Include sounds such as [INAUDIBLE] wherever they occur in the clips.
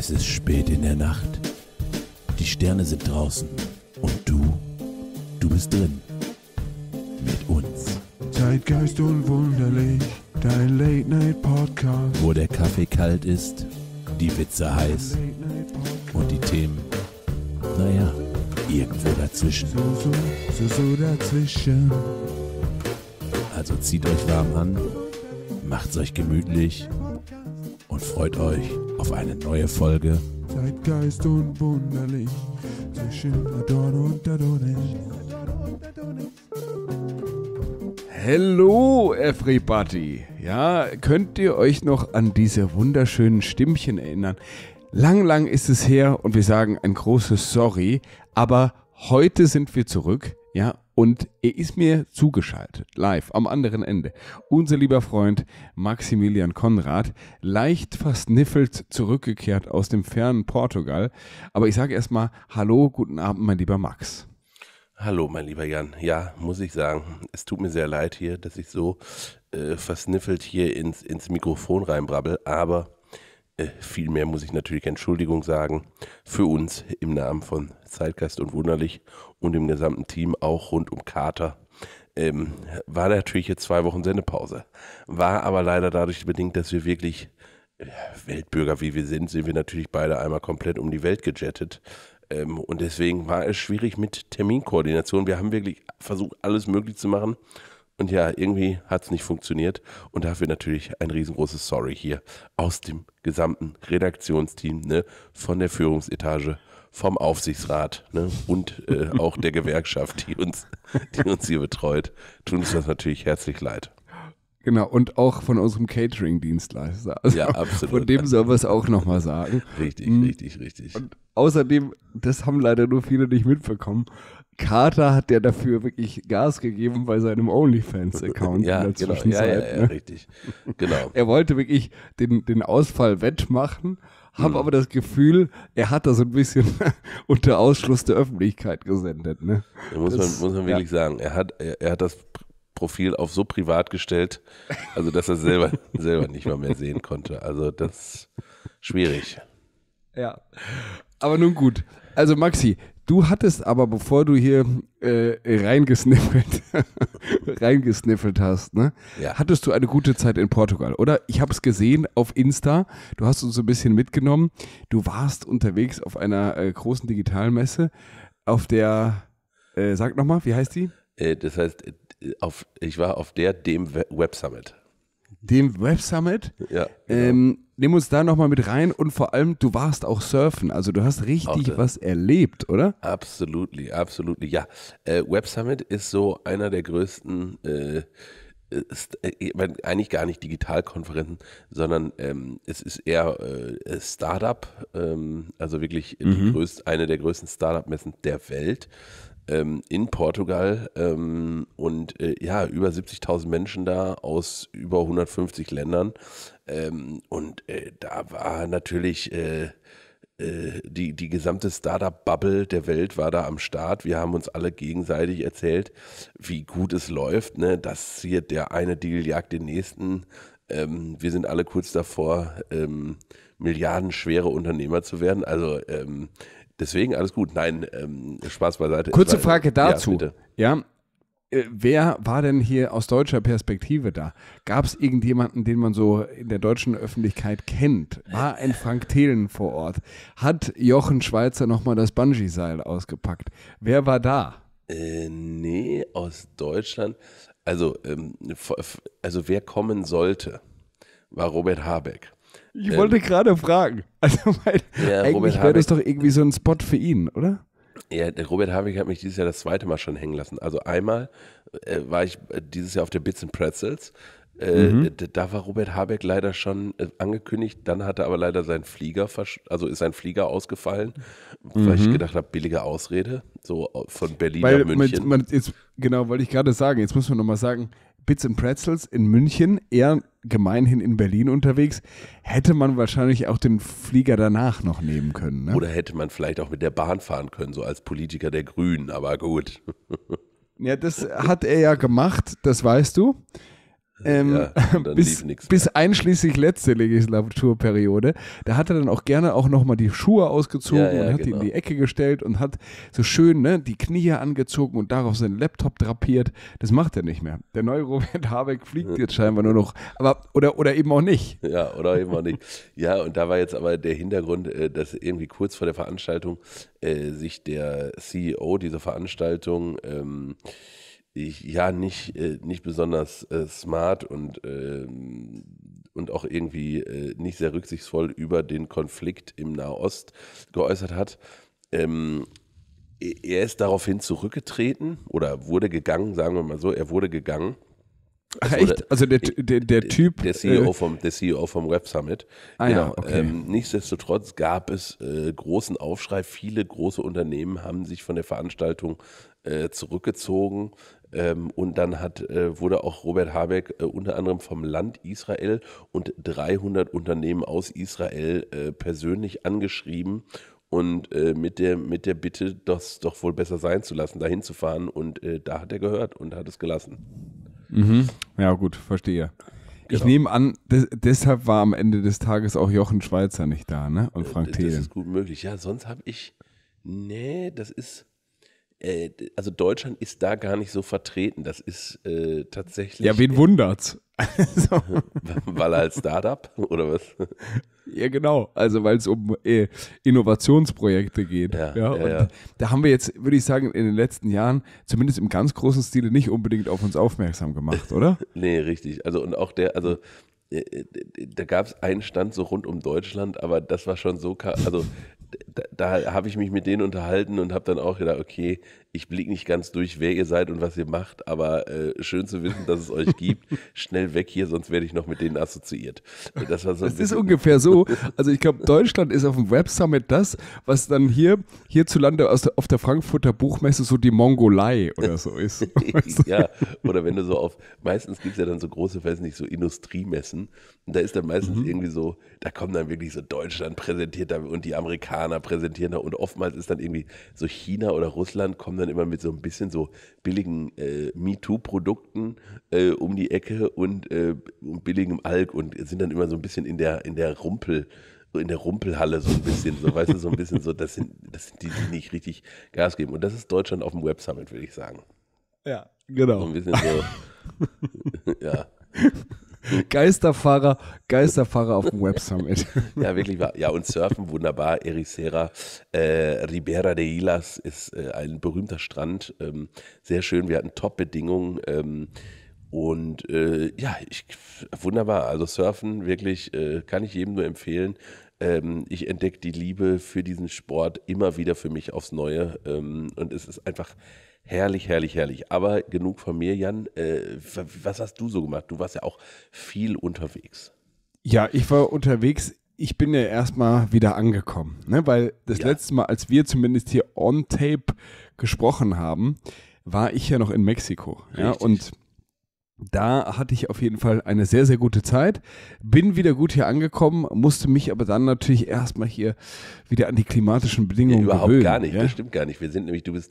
Es ist spät in der Nacht. Die Sterne sind draußen. Und du, du bist drin. Mit uns. Zeitgeist und wunderlich, dein Late-Night-Podcast. Wo der Kaffee kalt ist, die Witze heiß und die Themen, naja, irgendwo dazwischen. So, so, so, so dazwischen. Also zieht euch warm an, macht's euch gemütlich und freut euch auf eine neue Folge. Zeitgeist und wunderlich zwischen Adorno und Adonis. Hello everybody. Ja, könnt ihr euch noch an diese wunderschönen Stimmchen erinnern? Lang, lang ist es her und wir sagen ein großes Sorry, aber heute sind wir zurück. Ja, und er ist mir zugeschaltet, live am anderen Ende. Unser lieber Freund Maximilian Konrad, leicht versniffelt zurückgekehrt aus dem fernen Portugal. Aber ich sage erstmal Hallo, guten Abend, mein lieber Max. Hallo, mein lieber Jan. Ja, muss ich sagen, es tut mir sehr leid hier, dass ich so äh, versniffelt hier ins, ins Mikrofon reinbrabbel, aber äh, viel muss ich natürlich Entschuldigung sagen für uns im Namen von Zeitgeist und Wunderlich und dem gesamten Team, auch rund um Kater. Ähm, war natürlich jetzt zwei Wochen Sendepause. War aber leider dadurch bedingt, dass wir wirklich äh, Weltbürger, wie wir sind, sind wir natürlich beide einmal komplett um die Welt gejettet. Ähm, und deswegen war es schwierig mit Terminkoordination. Wir haben wirklich versucht, alles möglich zu machen. Und ja, irgendwie hat es nicht funktioniert. Und dafür natürlich ein riesengroßes Sorry hier aus dem gesamten Redaktionsteam, ne, von der Führungsetage vom Aufsichtsrat ne? und äh, auch der Gewerkschaft, die uns, die uns hier betreut, tun uns das natürlich herzlich leid. Genau, und auch von unserem Catering-Dienstleister. Also ja, absolut. Von dem soll wir es auch nochmal sagen. Richtig, mhm. richtig, richtig. Und außerdem, das haben leider nur viele nicht mitbekommen, Carter hat der dafür wirklich Gas gegeben bei seinem OnlyFans-Account ja, in der genau, Ja, ja, ja, ne? richtig. Genau. er wollte wirklich den, den Ausfall wettmachen, habe hm. aber das Gefühl, er hat das ein bisschen [LAUGHS] unter Ausschluss der Öffentlichkeit gesendet. Ne? Da muss, das, man, muss man wirklich ja. sagen, er hat, er, er hat das Profil auf so privat gestellt, also dass er selber, [LAUGHS] selber nicht mal mehr sehen konnte. Also das ist schwierig. Ja. Aber nun gut. Also Maxi, Du hattest aber, bevor du hier äh, reingesniffelt, [LAUGHS] reingesniffelt hast, ne? Ja. hattest du eine gute Zeit in Portugal, oder? Ich habe es gesehen auf Insta. Du hast uns ein bisschen mitgenommen. Du warst unterwegs auf einer äh, großen Digitalmesse, auf der, äh, sag nochmal, wie heißt die? Äh, das heißt, äh, auf, ich war auf der dem Web Summit. Dem Web Summit? Ja. Ähm, genau. Ähm, nimm uns da nochmal mit rein und vor allem, du warst auch surfen, also du hast richtig was erlebt, oder? Absolutely, absolut. ja. Äh, Web Summit ist so einer der größten, äh, ist, äh, äh eigentlich gar nicht Digitalkonferenzen, sondern ähm, es ist eher äh, Startup, ähm, also wirklich mhm. größte, eine der größten Startup-Messen der Welt ähm, in Portugal ähm, und äh, ja, über 70.000 Menschen da aus über 150 Ländern. Ähm, und äh, da war natürlich äh, äh, die, die gesamte Startup-Bubble der Welt war da am Start. Wir haben uns alle gegenseitig erzählt, wie gut es läuft, ne? dass hier der eine Deal jagt den nächsten. Ähm, wir sind alle kurz davor, ähm, milliardenschwere Unternehmer zu werden. Also ähm, Deswegen alles gut. Nein, ähm, Spaß beiseite. Kurze Frage dazu. Ja, ja, äh, Wer war denn hier aus deutscher Perspektive da? Gab es irgendjemanden, den man so in der deutschen Öffentlichkeit kennt? War ein Frank Thelen vor Ort? Hat Jochen Schweizer nochmal das Bungee-Seil ausgepackt? Wer war da? Äh, nee, aus Deutschland. Also, ähm, also wer kommen sollte, war Robert Habeck. Ich ähm, wollte gerade fragen. Also, mein, ja, eigentlich wäre das doch irgendwie so ein Spot für ihn, oder? Ja, der Robert Habeck hat mich dieses Jahr das zweite Mal schon hängen lassen. Also einmal äh, war ich äh, dieses Jahr auf der Bits and Pretzels. Äh, mhm. Da war Robert Habeck leider schon äh, angekündigt, dann hat er aber leider seinen Flieger, also ist sein Flieger ausgefallen, mhm. weil ich mhm. gedacht habe, billige Ausrede, so äh, von Berlin weil, nach München. Mit, mit, jetzt, genau, wollte ich gerade sagen, jetzt muss man nochmal sagen, Bits and Pretzels in München, eher gemeinhin in Berlin unterwegs, hätte man wahrscheinlich auch den Flieger danach noch nehmen können. Ne? Oder hätte man vielleicht auch mit der Bahn fahren können, so als Politiker der Grünen, aber gut. ja, das hat er ja gemacht, das weißt du. Also, ähm, ja, [LAUGHS] bis, bis einschließlich letzte Legislaturperiode. Da hat er dann auch gerne auch nochmal die Schuhe ausgezogen ja, ja, und hat genau. die in die Ecke gestellt und hat so schön ne, die Knie angezogen und darauf seinen Laptop drapiert. Das macht er nicht mehr. Der neue Robert Habeck fliegt jetzt scheinbar nur noch. Aber, oder, oder eben auch nicht. Ja, oder eben auch nicht. Ja, und da war jetzt aber der Hintergrund, äh, dass irgendwie kurz vor der Veranstaltung äh, sich der CEO dieser Veranstaltung ähm, ja nicht, äh, nicht besonders äh, smart und, ähm, und auch irgendwie äh, nicht sehr rücksichtsvoll über den Konflikt im Nahost geäußert hat. Ähm, er ist daraufhin zurückgetreten oder wurde gegangen, sagen wir mal so, er wurde gegangen. Ach, echt? Also der, der, der Typ. Der äh, CEO, vom, der CEO vom Web Summit. Ah, genau. Ja, okay. ähm, nichtsdestotrotz gab es äh, großen Aufschrei. Viele große Unternehmen haben sich von der Veranstaltung äh, zurückgezogen. Ähm, und dann hat, äh, wurde auch Robert Habeck äh, unter anderem vom Land Israel und 300 Unternehmen aus Israel äh, persönlich angeschrieben und äh, mit, der, mit der Bitte, das doch wohl besser sein zu lassen, dahin zu fahren. Und äh, da hat er gehört und hat es gelassen. Mhm. Ja, gut, verstehe. Genau. Ich nehme an, des, deshalb war am Ende des Tages auch Jochen Schweizer nicht da, ne? Und äh, Frank Thelen. Das ist gut möglich. Ja, sonst habe ich. Nee, das ist äh, also Deutschland ist da gar nicht so vertreten. Das ist äh, tatsächlich. Ja, wen äh, wundert's? [LAUGHS] Also. [LAUGHS] Weil er als Startup oder was? Ja, genau. Also, weil es um äh, Innovationsprojekte geht. Ja, ja, ja, ja, Da haben wir jetzt, würde ich sagen, in den letzten Jahren zumindest im ganz großen Stile nicht unbedingt auf uns aufmerksam gemacht, [LAUGHS] oder? nee, richtig. Also, und auch der, also äh, äh, da gab es einen Stand so rund um Deutschland, aber das war schon so, also da, da habe ich mich mit denen unterhalten und habe dann auch gedacht, okay, ich blicke nicht ganz durch, wer ihr seid und was ihr macht, aber äh, schön zu wissen, dass es euch gibt. Schnell weg hier, sonst werde ich noch mit denen assoziiert. Das, war so das ist ungefähr so. Also ich glaube, Deutschland ist auf dem Web Summit das, was dann hier hierzulande aus der, auf der Frankfurter Buchmesse so die Mongolei oder so ist. [LAUGHS] [LAUGHS] ja, oder wenn du so auf, meistens gibt es ja dann so große, weiß nicht, so Industriemessen und da ist dann meistens mhm. irgendwie so, da kommen dann wirklich so Deutschland präsentiert und die Amerikaner präsentieren da und oftmals ist dann irgendwie so China oder Russland kommen dann immer mit so ein bisschen so billigen äh, MeToo-Produkten äh, um die Ecke und, äh, und billigem Alk und sind dann immer so ein bisschen in der, in der Rumpel in der Rumpelhalle so ein bisschen, so weißt du, so ein bisschen so, das sind, das sind die, die nicht richtig Gas geben. Und das ist Deutschland auf dem Web Summit, würde ich sagen. Ja, genau. So ein bisschen so, [LAUGHS] ja. [LAUGHS] Geisterfahrer, Geisterfahrer auf dem Web Summit. [LAUGHS] ja, wirklich Ja, und Surfen wunderbar. Ericeira, äh, Ribera de Ilas ist äh, ein berühmter Strand. Ähm, sehr schön. Wir hatten Top-Bedingungen. Ähm, und äh, ja, ich, wunderbar. Also Surfen wirklich äh, kann ich jedem nur empfehlen. Ähm, ich entdecke die Liebe für diesen Sport immer wieder für mich aufs Neue. Ähm, und es ist einfach Herrlich, herrlich, herrlich. Aber genug von mir, Jan. Äh, was hast du so gemacht? Du warst ja auch viel unterwegs. Ja, ich war unterwegs. Ich bin ja erstmal wieder angekommen, ne? weil das ja. letzte Mal, als wir zumindest hier on tape gesprochen haben, war ich ja noch in Mexiko. Ja, und da hatte ich auf jeden Fall eine sehr, sehr gute Zeit. Bin wieder gut hier angekommen, musste mich aber dann natürlich erstmal hier wieder an die klimatischen Bedingungen ja, überhaupt gewöhnen. Überhaupt gar nicht, ja? das stimmt gar nicht. Wir sind nämlich, du bist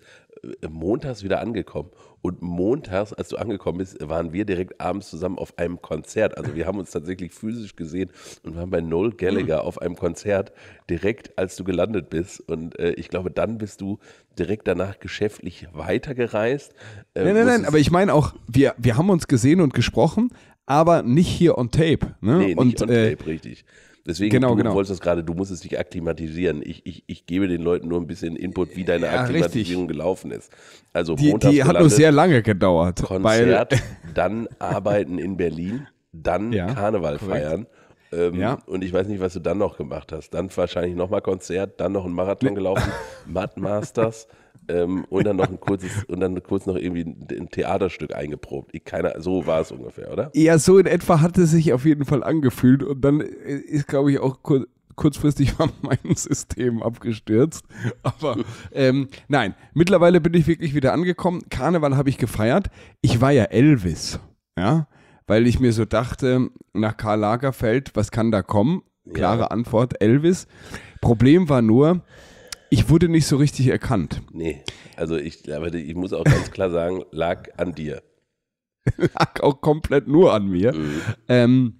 montags wieder angekommen. Und montags, als du angekommen bist, waren wir direkt abends zusammen auf einem Konzert. Also wir haben uns tatsächlich physisch gesehen und waren bei Noel Gallagher auf einem Konzert direkt, als du gelandet bist. Und äh, ich glaube, dann bist du direkt danach geschäftlich weitergereist. Äh, nein, nein, nein, aber ich meine auch, wir, wir haben uns gesehen und gesprochen, aber nicht hier on tape. Ne? Nee, nicht und, on äh, tape, richtig. Deswegen, genau, du genau. wolltest das gerade, du musst es nicht akklimatisieren. Ich, ich, ich gebe den Leuten nur ein bisschen Input, wie deine ja, Akklimatisierung richtig. gelaufen ist. Also die, die hat nur sehr lange gedauert. Konzert, dann arbeiten in Berlin, dann ja, Karneval korrekt. feiern. Ähm, ja. Und ich weiß nicht, was du dann noch gemacht hast. Dann wahrscheinlich nochmal Konzert, dann noch ein Marathon gelaufen, [LAUGHS] Mad Masters ähm, und dann noch ein kurzes [LAUGHS] und dann kurz noch irgendwie ein, ein Theaterstück eingeprobt. Ich, keiner, so war es ungefähr, oder? Ja, so in etwa hat es sich auf jeden Fall angefühlt und dann äh, ist, glaube ich, auch kurz, kurzfristig [LAUGHS] mein System abgestürzt. [LAUGHS] Aber ähm, nein, mittlerweile bin ich wirklich wieder angekommen. Karneval habe ich gefeiert. Ich war ja Elvis, ja, weil ich mir so dachte, nach Karl Lagerfeld, was kann da kommen? Klare ja. Antwort, Elvis. Problem war nur, ich wurde nicht so richtig erkannt. Nee, also ich, aber ich muss auch ganz klar sagen, lag an dir. [LAUGHS] lag auch komplett nur an mir. Mhm. Ähm,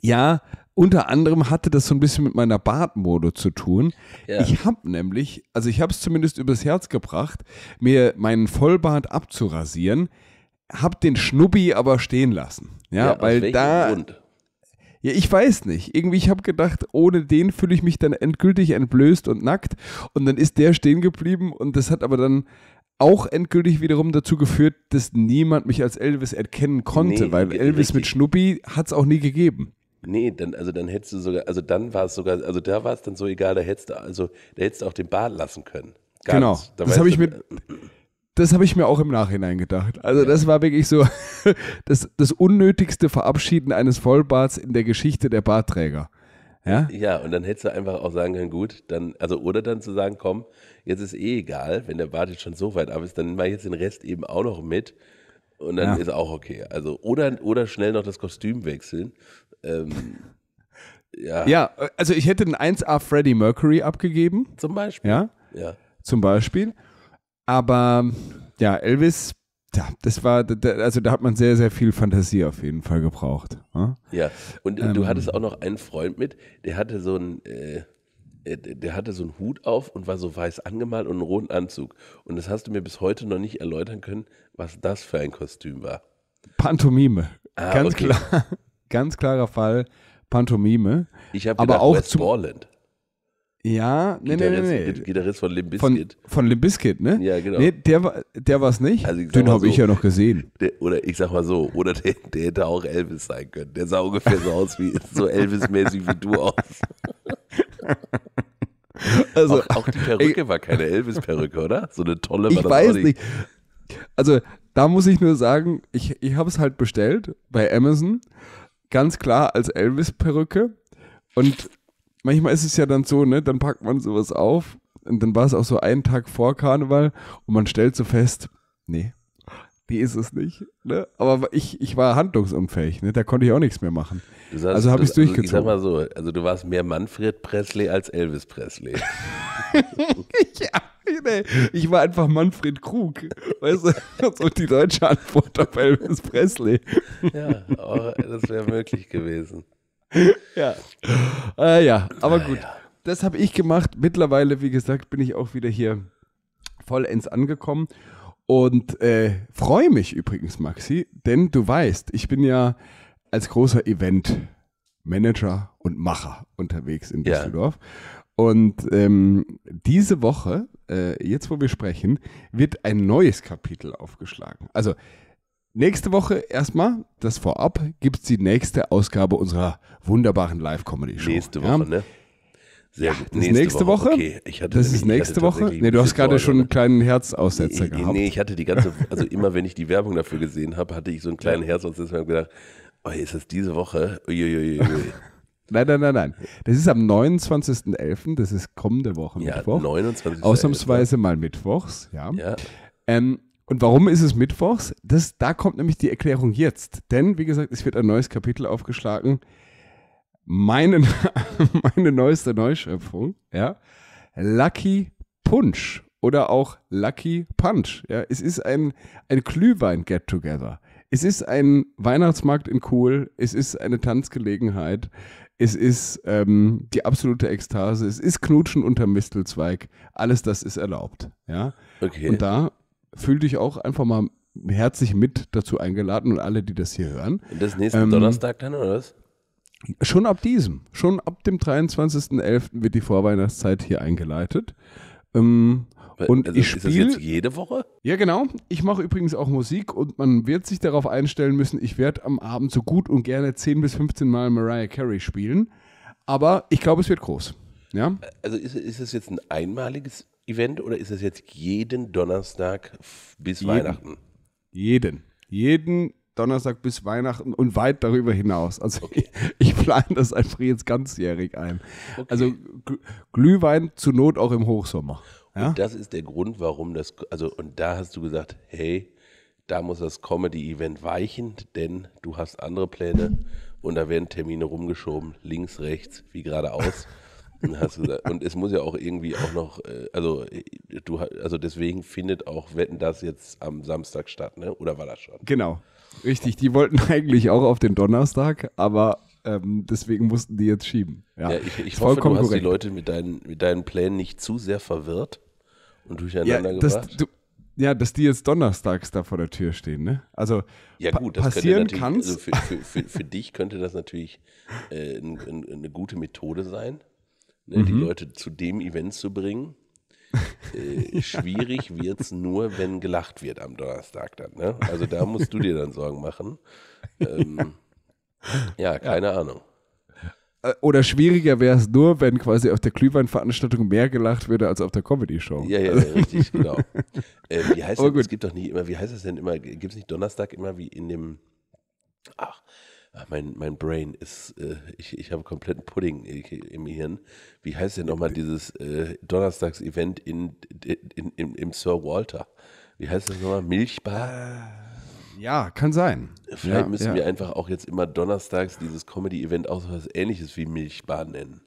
ja, unter anderem hatte das so ein bisschen mit meiner Bartmode zu tun. Ja. Ich habe nämlich, also ich habe es zumindest übers Herz gebracht, mir meinen Vollbart abzurasieren, habe den Schnubbi aber stehen lassen. Ja, ja weil da Grund? Ja, ich weiß nicht. Irgendwie, ich habe gedacht, ohne den fühle ich mich dann endgültig entblößt und nackt. Und dann ist der stehen geblieben und das hat aber dann auch endgültig wiederum dazu geführt, dass niemand mich als Elvis erkennen konnte, nee, weil äh, Elvis richtig. mit Schnuppi hat es auch nie gegeben. Nee, dann, also dann hättest du sogar, also dann war es sogar, also da war es dann so egal, da hättest du, also da hättest du auch den Bart lassen können. Ganz. Genau. Da das habe ich mir. Äh, das habe ich mir auch im Nachhinein gedacht. Also das war wirklich so [LAUGHS] das, das unnötigste Verabschieden eines Vollbarts in der Geschichte der Bartträger. Ja? ja, und dann hättest du einfach auch sagen können, gut, dann, also oder dann zu sagen, komm, jetzt ist eh egal, wenn der Bart jetzt schon so weit ab ist, dann ich jetzt den Rest eben auch noch mit und dann ja. ist auch okay. Also oder, oder schnell noch das Kostüm wechseln. Ähm, [LAUGHS] ja. ja, also ich hätte einen 1A Freddie Mercury abgegeben. Zum Beispiel. Ja. ja. Zum Beispiel. Aber ja, Elvis, ja, das war, also da hat man sehr, sehr viel Fantasie auf jeden Fall gebraucht. Ne? Ja, und ähm, du hattest auch noch einen Freund mit, der hatte so ein, äh, äh, der hatte so einen Hut auf und war so weiß angemalt und einen roten Anzug. Und das hast du mir bis heute noch nicht erläutern können, was das für ein Kostüm war. Pantomime. Ah, ganz okay. klar, [LAUGHS] ganz klarer Fall Pantomime. Ich habe aber gedacht, auch Westmoreland. Ja, nee, Gitarrist, nee, nee. Gitarrist von Limp Bizkit. Von, von Limp Bizkit, ne? Ja, genau. Nee, der, war, der war es nicht. Also Den habe so, ich ja noch gesehen. Der, oder ich sag mal so, oder der, der, hätte auch Elvis sein können. Der sah ungefähr so aus wie, so Elvis-mäßig wie du aus. [LAUGHS] Also, auch, auch die Perücke ey, war keine Elvis-Perücke, oder? So eine tolle war ich das weiß nicht. Also, da muss ich nur sagen, ich, ich habe es halt bestellt bei Amazon. Ganz klar als Elvis-Perücke. Und manchmal ist es ja dann so, ne, dann packt man sowas auf und dann war es auch so einen Tag vor Karneval und man stellt so fest, nee, die ist es nicht. Ne? Aber ich, ich war handlungsunfähig, ne? da konnte ich auch nichts mehr machen. Sagst, also habe ich es durchgezogen. Also ich sag mal so, also du warst mehr Manfred Presley als Elvis Presley. [LAUGHS] ja, nee, ich war einfach Manfred Krug. Weißt du, so [LAUGHS] die deutsche Antwort auf Elvis Presley. ja, oh, das wäre möglich gewesen. [LAUGHS] ja. Äh, ja, aber gut. Das habe ich gemacht. Mittlerweile, wie gesagt, bin ich auch wieder hier vollends angekommen. Und äh, freue mich übrigens, Maxi, denn du weißt, ich bin ja als großer Event-Manager und Macher unterwegs in Düsseldorf. Ja. Und ähm, diese Woche, äh, jetzt wo wir sprechen, wird ein neues Kapitel aufgeschlagen. Also Nächste Woche erstmal, das vorab, gibt es die nächste Ausgabe unserer wunderbaren Live-Comedy-Show. Nächste Woche, ja? ne? Sehr gut. Das nächste, Woche. Woche okay. ich hatte das ist nächste Woche. Nee, du hast gerade schon einen kleinen Herzaussetzer nee, gehabt. Nee, ich hatte die ganze, also immer wenn ich die Werbung dafür gesehen habe, hatte ich so einen kleinen Herzaussetzer und habe gedacht, oh, ist das diese Woche? Uiuiui. Nein, nein, nein, nein. Das ist am 29.11., das ist kommende Woche ja, Mittwoch. 29. Ausnahmsweise mal Mittwochs, ja. ja. Ähm, und warum ist es Mittwochs? Das, da kommt nämlich die Erklärung jetzt. Denn, wie gesagt, es wird ein neues Kapitel aufgeschlagen. Meine, [LAUGHS] meine neueste Neuschöpfung, ja. Lucky Punch oder auch Lucky Punch. Ja, es ist ein, ein Glühwein-Get-Together. Es ist ein Weihnachtsmarkt in Cool. Es ist eine Tanzgelegenheit. Es ist ähm, die absolute Ekstase. Es ist Knutschen unter Mistelzweig. Alles das ist erlaubt. Ja. Okay. Und da fühl dich auch einfach mal herzlich mit dazu eingeladen und alle, die das hier hören. Das nächste ähm, Donnerstag dann, oder was? Schon ab diesem, schon ab dem 23.11. wird die Vorweihnachtszeit hier eingeleitet. Ähm, und also ich spiele jede Woche? Ja, genau. Ich mache übrigens auch Musik und man wird sich darauf einstellen müssen, ich werde am Abend so gut und gerne 10 bis 15 Mal Mariah Carey spielen. Aber ich glaube, es wird groß. Ja? Äh, also ist, ist es jetzt ein einmaliges Event oder ist das jetzt jeden Donnerstag bis jeden, Weihnachten? Jeden. Jeden Donnerstag bis Weihnachten und weit darüber hinaus. Also okay. ich, [LAUGHS] ich plane das einfach jetzt ganzjährig ein. Okay. Also Glühwein zur Not auch im Hochsommer. Ja? Und das ist der Grund, warum das, also und da hast du gesagt, hey, da muss das Comedy-Event weichen, denn du hast andere Pläne und da werden Termine rumgeschoben, links, rechts, wie geradeaus. [LAUGHS] und es muss ja auch irgendwie auch noch, äh, also äh, du, also deswegen findet auch Wetten das jetzt am Samstag statt, ne? Oder war das schon? Genau, richtig. Die wollten [LAUGHS] eigentlich auch auf den Donnerstag, aber ähm, deswegen mussten die jetzt schieben. Ja, ja ich, ich hoffe, du hast korrekt. die Leute mit deinen, mit deinen Plänen nicht zu sehr verwirrt und durcheinander ja, gebracht. Das, du, ja, dass die jetzt donnerstags da vor der Tür stehen, ne? Also ja, gut, das passieren kann. Also für, für, für, für, dich könnte das natürlich äh, eine, eine gute Methode sein ne, mhm. die Leute zu dem Event zu bringen. Äh, [LAUGHS] schwierig wird es nur, wenn gelacht wird am Donnerstag dann. Ne? Also da musst du dir dann Sorgen machen. Ähm, ja. ja, keine ja. Ahnung. Äh, oder schwieriger wäre es nur, wenn quasi auf der Glühweinveranstaltung mehr gelacht würde als auf der Comedy-Show. Ja, ja, also. ja, richtig, genau. [LAUGHS] äh, wie heißt oh, das? Es gibt doch nicht immer, wie heißt das denn immer? Gibt es nicht Donnerstag immer wie in dem, ach, Ah, mein, mein Brain ist, äh, ich, ich habe kompletten Pudding im Hirn. Wie heißt denn nochmal dieses äh, Donnerstags-Event in, in, in, im Sir Walter? Wie heißt das nochmal? Milchbar? Äh, ja, kann sein. Vielleicht ja, müssen ja. wir einfach auch jetzt immer donnerstags dieses Comedy-Event auch so was ähnliches wie Milchbar nennen.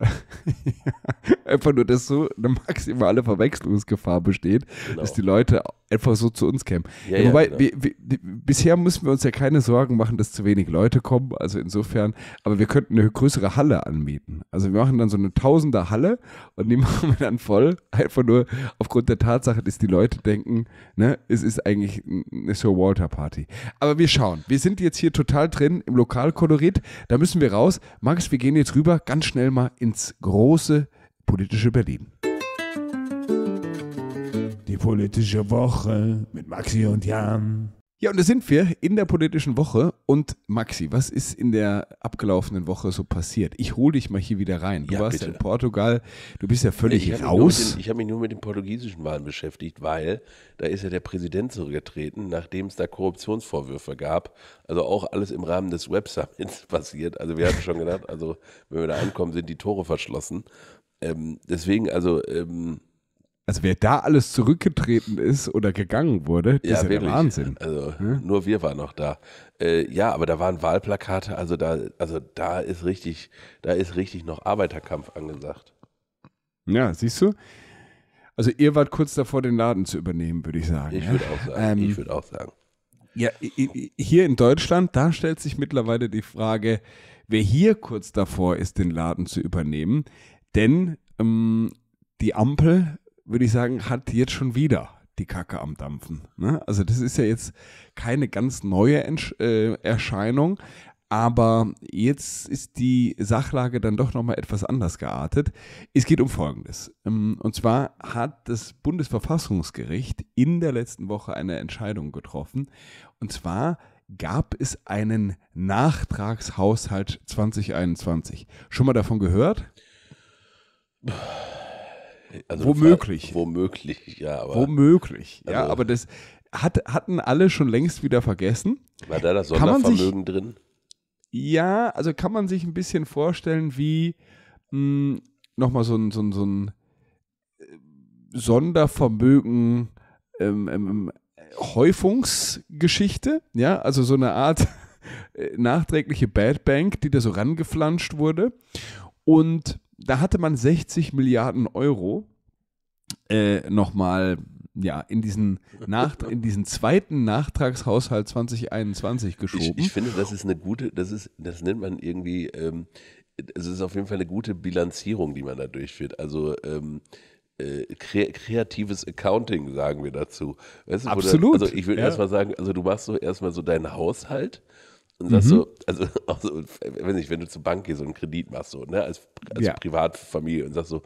ja. [LAUGHS] einfach nur, dass so eine maximale Verwechslungsgefahr besteht, genau. dass die Leute einfach so zu uns kämen. Ja, ja, wobei, genau. wir, wir, bisher müssen wir uns ja keine Sorgen machen, dass zu wenig Leute kommen, also insofern, aber wir könnten eine größere Halle anmieten. Also wir machen dann so eine Tausender Halle und die [LAUGHS] machen wir dann voll, einfach nur aufgrund der Tatsache, dass die Leute denken, ne, es ist eigentlich eine Sir Walter Party. Aber wir schauen. Wir sind jetzt hier total drin im Lokalkolorit. Da müssen wir raus. Max, wir gehen jetzt rüber ganz schnell mal ins große politische Berlin. Die politische Woche mit Maxi und Jan. Ja, und da sind wir in der politischen Woche. Und Maxi, was ist in der abgelaufenen Woche so passiert? Ich hole dich mal hier wieder rein. Du ja, warst bitte. in Portugal, du bist ja völlig ich raus. Den, ich habe mich nur mit den portugiesischen Wahlen beschäftigt, weil da ist ja der Präsident zurückgetreten, nachdem es da Korruptionsvorwürfe gab. Also auch alles im Rahmen des Web Summits [LAUGHS] passiert. Also wir hatten schon gedacht, also wenn wir da ankommen, sind die Tore verschlossen. Ähm, deswegen, also. Ähm, also, wer da alles zurückgetreten ist oder gegangen wurde, das ja, ist ja wirklich. der Wahnsinn. Also, hm? nur wir waren noch da. Äh, ja, aber da waren Wahlplakate, also da, also da ist richtig, da ist richtig noch Arbeiterkampf angesagt. Ja, siehst du? Also ihr wart kurz davor, den Laden zu übernehmen, würde ich sagen. Ich würde auch sagen. Ähm, ich würde auch sagen. Ja, hier in Deutschland, da stellt sich mittlerweile die Frage, wer hier kurz davor ist, den Laden zu übernehmen, denn ähm, die Ampel, würde ich sagen, hat jetzt schon wieder die Kacke am Dampfen. Ne? Also das ist ja jetzt keine ganz neue Entsch äh, Erscheinung, aber jetzt ist die Sachlage dann doch nochmal etwas anders geartet. Es geht um Folgendes. Ähm, und zwar hat das Bundesverfassungsgericht in der letzten Woche eine Entscheidung getroffen. Und zwar gab es einen Nachtragshaushalt 2021. Schon mal davon gehört? Also womöglich. War, womöglich, ja. Aber, womöglich, ja, also, aber das hat, hatten alle schon längst wieder vergessen. War da das Sondervermögen sich, drin? Ja, also kann man sich ein bisschen vorstellen, wie hm, nochmal so ein, so ein, so ein äh, Sondervermögen ähm, ähm, ähm, Häufungsgeschichte, ja, also so eine Art [LAUGHS] äh, nachträgliche Bad Bank, die da so rangeflanscht wurde. Und da hatte man 60 Milliarden Euro äh, nochmal ja, in diesen, Nach in diesen zweiten Nachtragshaushalt 2021 geschoben. Ich, ich, finde, das ist eine gute, das ist, das nennt man irgendwie, ähm, es ist auf jeden Fall eine gute Bilanzierung, die man da durchführt. Also ähm, äh, kre kreatives Accounting, sagen wir dazu. Weißt du, Absolut. Du, also ich würde ja. erstmal sagen, also du machst so erstmal so deinen Haushalt und sagst mhm. so, also, also [LAUGHS] weiß nicht, wenn du zur Bank gehst und einen Kredit machst, so, ne, als, als ja. Privatfamilie und sagst so,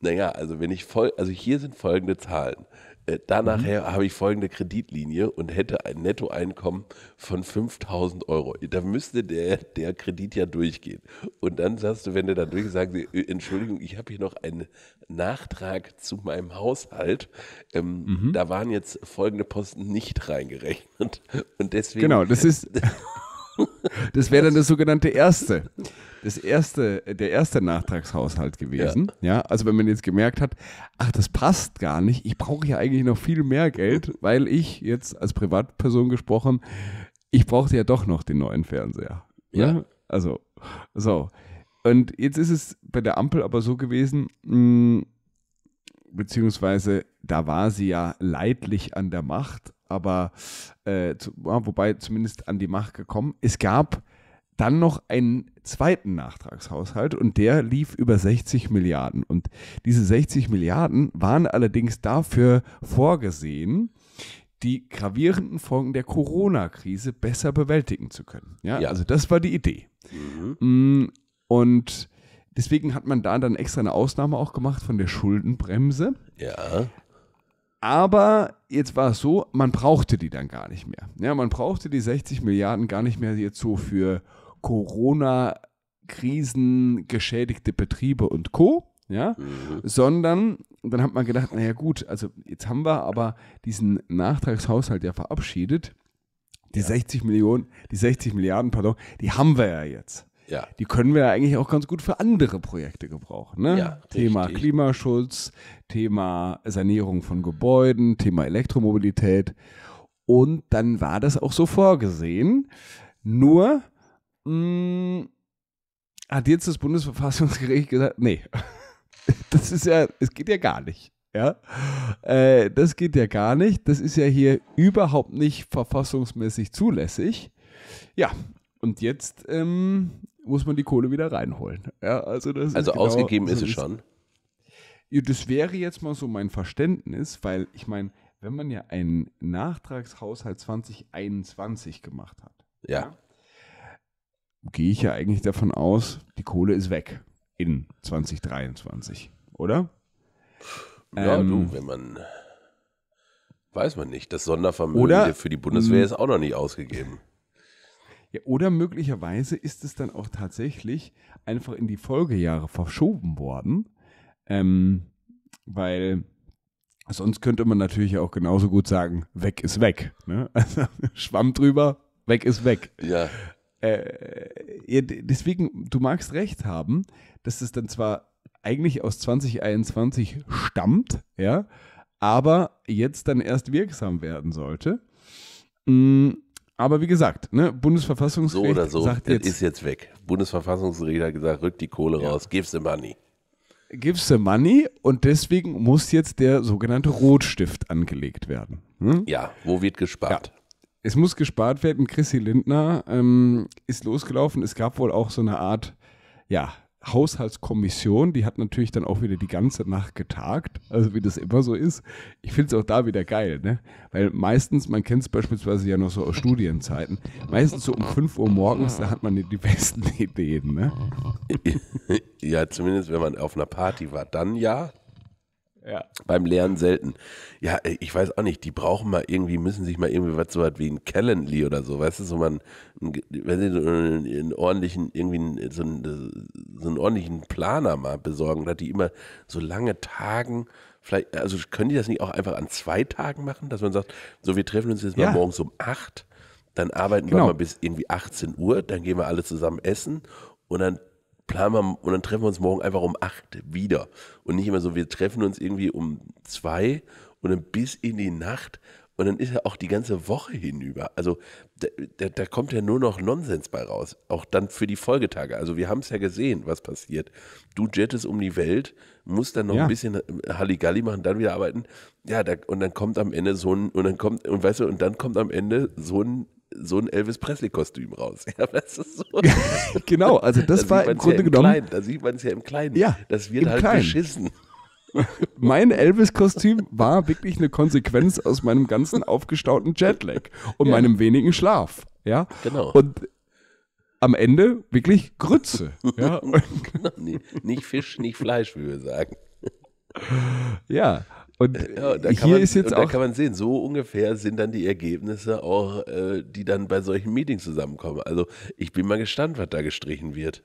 naja, also wenn ich voll, also hier sind folgende Zahlen. Äh, danach mhm. habe ich folgende Kreditlinie und hätte ein Nettoeinkommen von 5000 Euro. Da müsste der, der Kredit ja durchgehen. Und dann sagst du, wenn du da durch sagst, Entschuldigung, ich habe hier noch einen Nachtrag zu meinem Haushalt. Ähm, mhm. Da waren jetzt folgende Posten nicht reingerechnet. Und deswegen. Genau, das ist. [LAUGHS] Das wäre dann der sogenannte erste. Das erste, äh, der erste Nachtragshaushalt gewesen. Ja. ja. also wenn man jetzt gemerkt hat, ach, das passt gar nicht. Ich brauche ja eigentlich noch viel mehr Geld, weil ich jetzt als Privatperson gesprochen, ich brauchte ja doch noch den neuen Fernseher. Ja. ja. Also, so. Und jetzt ist es bei der Ampel aber so gewesen, mh, hm, beziehungsweise da war sie ja leidlich an der Macht aber äh, zu, wobei zumindest an die Macht gekommen. Es gab dann noch einen zweiten Nachtragshaushalt und der lief über 60 Milliarden. Und diese 60 Milliarden waren allerdings dafür vorgesehen, die gravierenden Folgen der Corona-Krise besser bewältigen zu können. Ja, ja. also das war die Idee. Mhm. Mm, und deswegen hat man da dann extra eine Ausnahme auch gemacht von der Schuldenbremse. Ja. Aber jetzt war es so, man brauchte die dann gar nicht mehr. Ja, man brauchte die 60 Milliarden gar nicht mehr jetzt so für Corona, Krisen, geschädigte Betriebe und Co. Ja, mhm. sondern dann hat man gedacht, naja gut, also jetzt haben wir aber diesen Nachtragshaushalt ja verabschiedet. Die ja. 60 Millionen, die 60 Milliarden, pardon, die haben wir ja jetzt ja. die können wir eigentlich auch ganz gut für andere Projekte gebrauchen. Ne? Ja, Thema richtig. Klimaschutz, Thema Sanierung von Gebäuden, Thema Elektromobilität. Und dann war das auch so vorgesehen. Nur mh, mm, hat jetzt das Bundesverfassungsgericht gesagt, nee, [LAUGHS] das ist ja, es geht ja gar nicht. Ja, äh, das geht ja gar nicht. Das ist ja hier überhaupt nicht verfassungsmäßig zulässig. Ja, und jetzt ähm, muss man die Kohle wieder reinholen. Ja, also das also ist genau ausgegeben so ist es schon. Ja, das wäre jetzt mal so mein Verständnis, weil ich meine, wenn man ja einen Nachtragshaushalt 2021 gemacht hat, ja. ja gehe ich ja eigentlich davon aus, die Kohle ist weg in 2023, oder? Ja, ähm, du, wenn man weiß man nicht, das Sondervermögen oder, für die Bundeswehr ist auch noch nicht ausgegeben. Ja, oder möglicherweise ist es dann auch tatsächlich einfach in die Folgejahre verschoben worden, ähm, weil sonst könnte man natürlich auch genauso gut sagen, weg ist weg. Ne? [LAUGHS] Also Schwamm drüber, weg ist weg. Ja. Äh, deswegen, du magst recht haben, dass es dann zwar eigentlich aus 2021 stammt, ja, aber jetzt dann erst wirksam werden sollte. Mhm aber wie gesagt, ne, Bundesverfassungsgericht so oder so, sagt jetzt, ist jetzt weg. Bundesverfassungsgericht hat gesagt, rück die Kohle ja. raus, give the money. Give the money und deswegen muss jetzt der sogenannte Rotstift angelegt werden. Hm? Ja, wo wird gespart? Ja. Es muss gespart werden. Chrissy Lindner ähm, ist losgelaufen. Es gab wohl auch so eine Art, ja, Haushaltskommission, die hat natürlich dann auch wieder die ganze Nacht getagt, also wie das immer so ist. Ich finde es auch da wieder geil, ne? Weil meistens, man kennt es beispielsweise ja noch so aus Studienzeiten, meistens so um 5 Uhr morgens, da hat man die besten [LAUGHS] Ideen, ne? Ja, zumindest wenn man auf einer Party war, dann ja. Ja. Beim Lernen selten. Ja, äh, ich weiß auch nicht, die brauchen mal irgendwie, müssen sich mal irgendwie was so was wie ein Calendly oder so, weißt du, so man, wenn sie so einen, einen, ordentlichen, irgendwie einen, so, einen, so einen ordentlichen Planer mal besorgen, dass die immer so lange Tagen, vielleicht, also können die das nicht auch einfach an zwei Tagen machen, dass man sagt, so wir treffen uns jetzt mal ja. morgens um acht, dann arbeiten genau. wir mal bis irgendwie 18 Uhr, dann gehen wir alle zusammen essen und dann planen wir und dann treffen wir uns morgen einfach um acht wieder. Und nicht immer so, wir treffen uns irgendwie um zwei und dann bis in die Nacht und dann ist ja auch die ganze Woche hinüber. Also da, da, da, kommt ja nur noch Nonsens bei raus. Auch dann für die Folgetage. Also wir haben es ja gesehen, was passiert. Du jettest um die Welt, musst dann noch ja. ein bisschen äh, Halligalli machen, dann wieder arbeiten. Ja, da, und dann kommt am Ende so ein, und dann kommt, und weißt du, und dann kommt am Ende so ein so ein Elvis Presley-Kostüm raus. [LAUGHS] Ja, das ist so. [LAUGHS] genau, also das da war im Grunde ja im genommen. Kleinen, da sieht man es ja im Kleinen. Ja, das wird halt Kleinen. beschissen. [LAUGHS] Mein Elvis-Kostüm war wirklich eine Konsequenz aus meinem ganzen aufgestauten Jetlag und ja. meinem wenigen Schlaf. Ja, genau. Und am Ende wirklich Grütze. ja. Genau, nee, nicht Fisch, nicht Fleisch, wie wir sagen. Ja, und äh, ja, hier man, ist jetzt auch. Da kann man sehen, so ungefähr sind dann die Ergebnisse auch, äh, die dann bei solchen Meetings zusammenkommen. Also ich bin mal gespannt, was da gestrichen wird.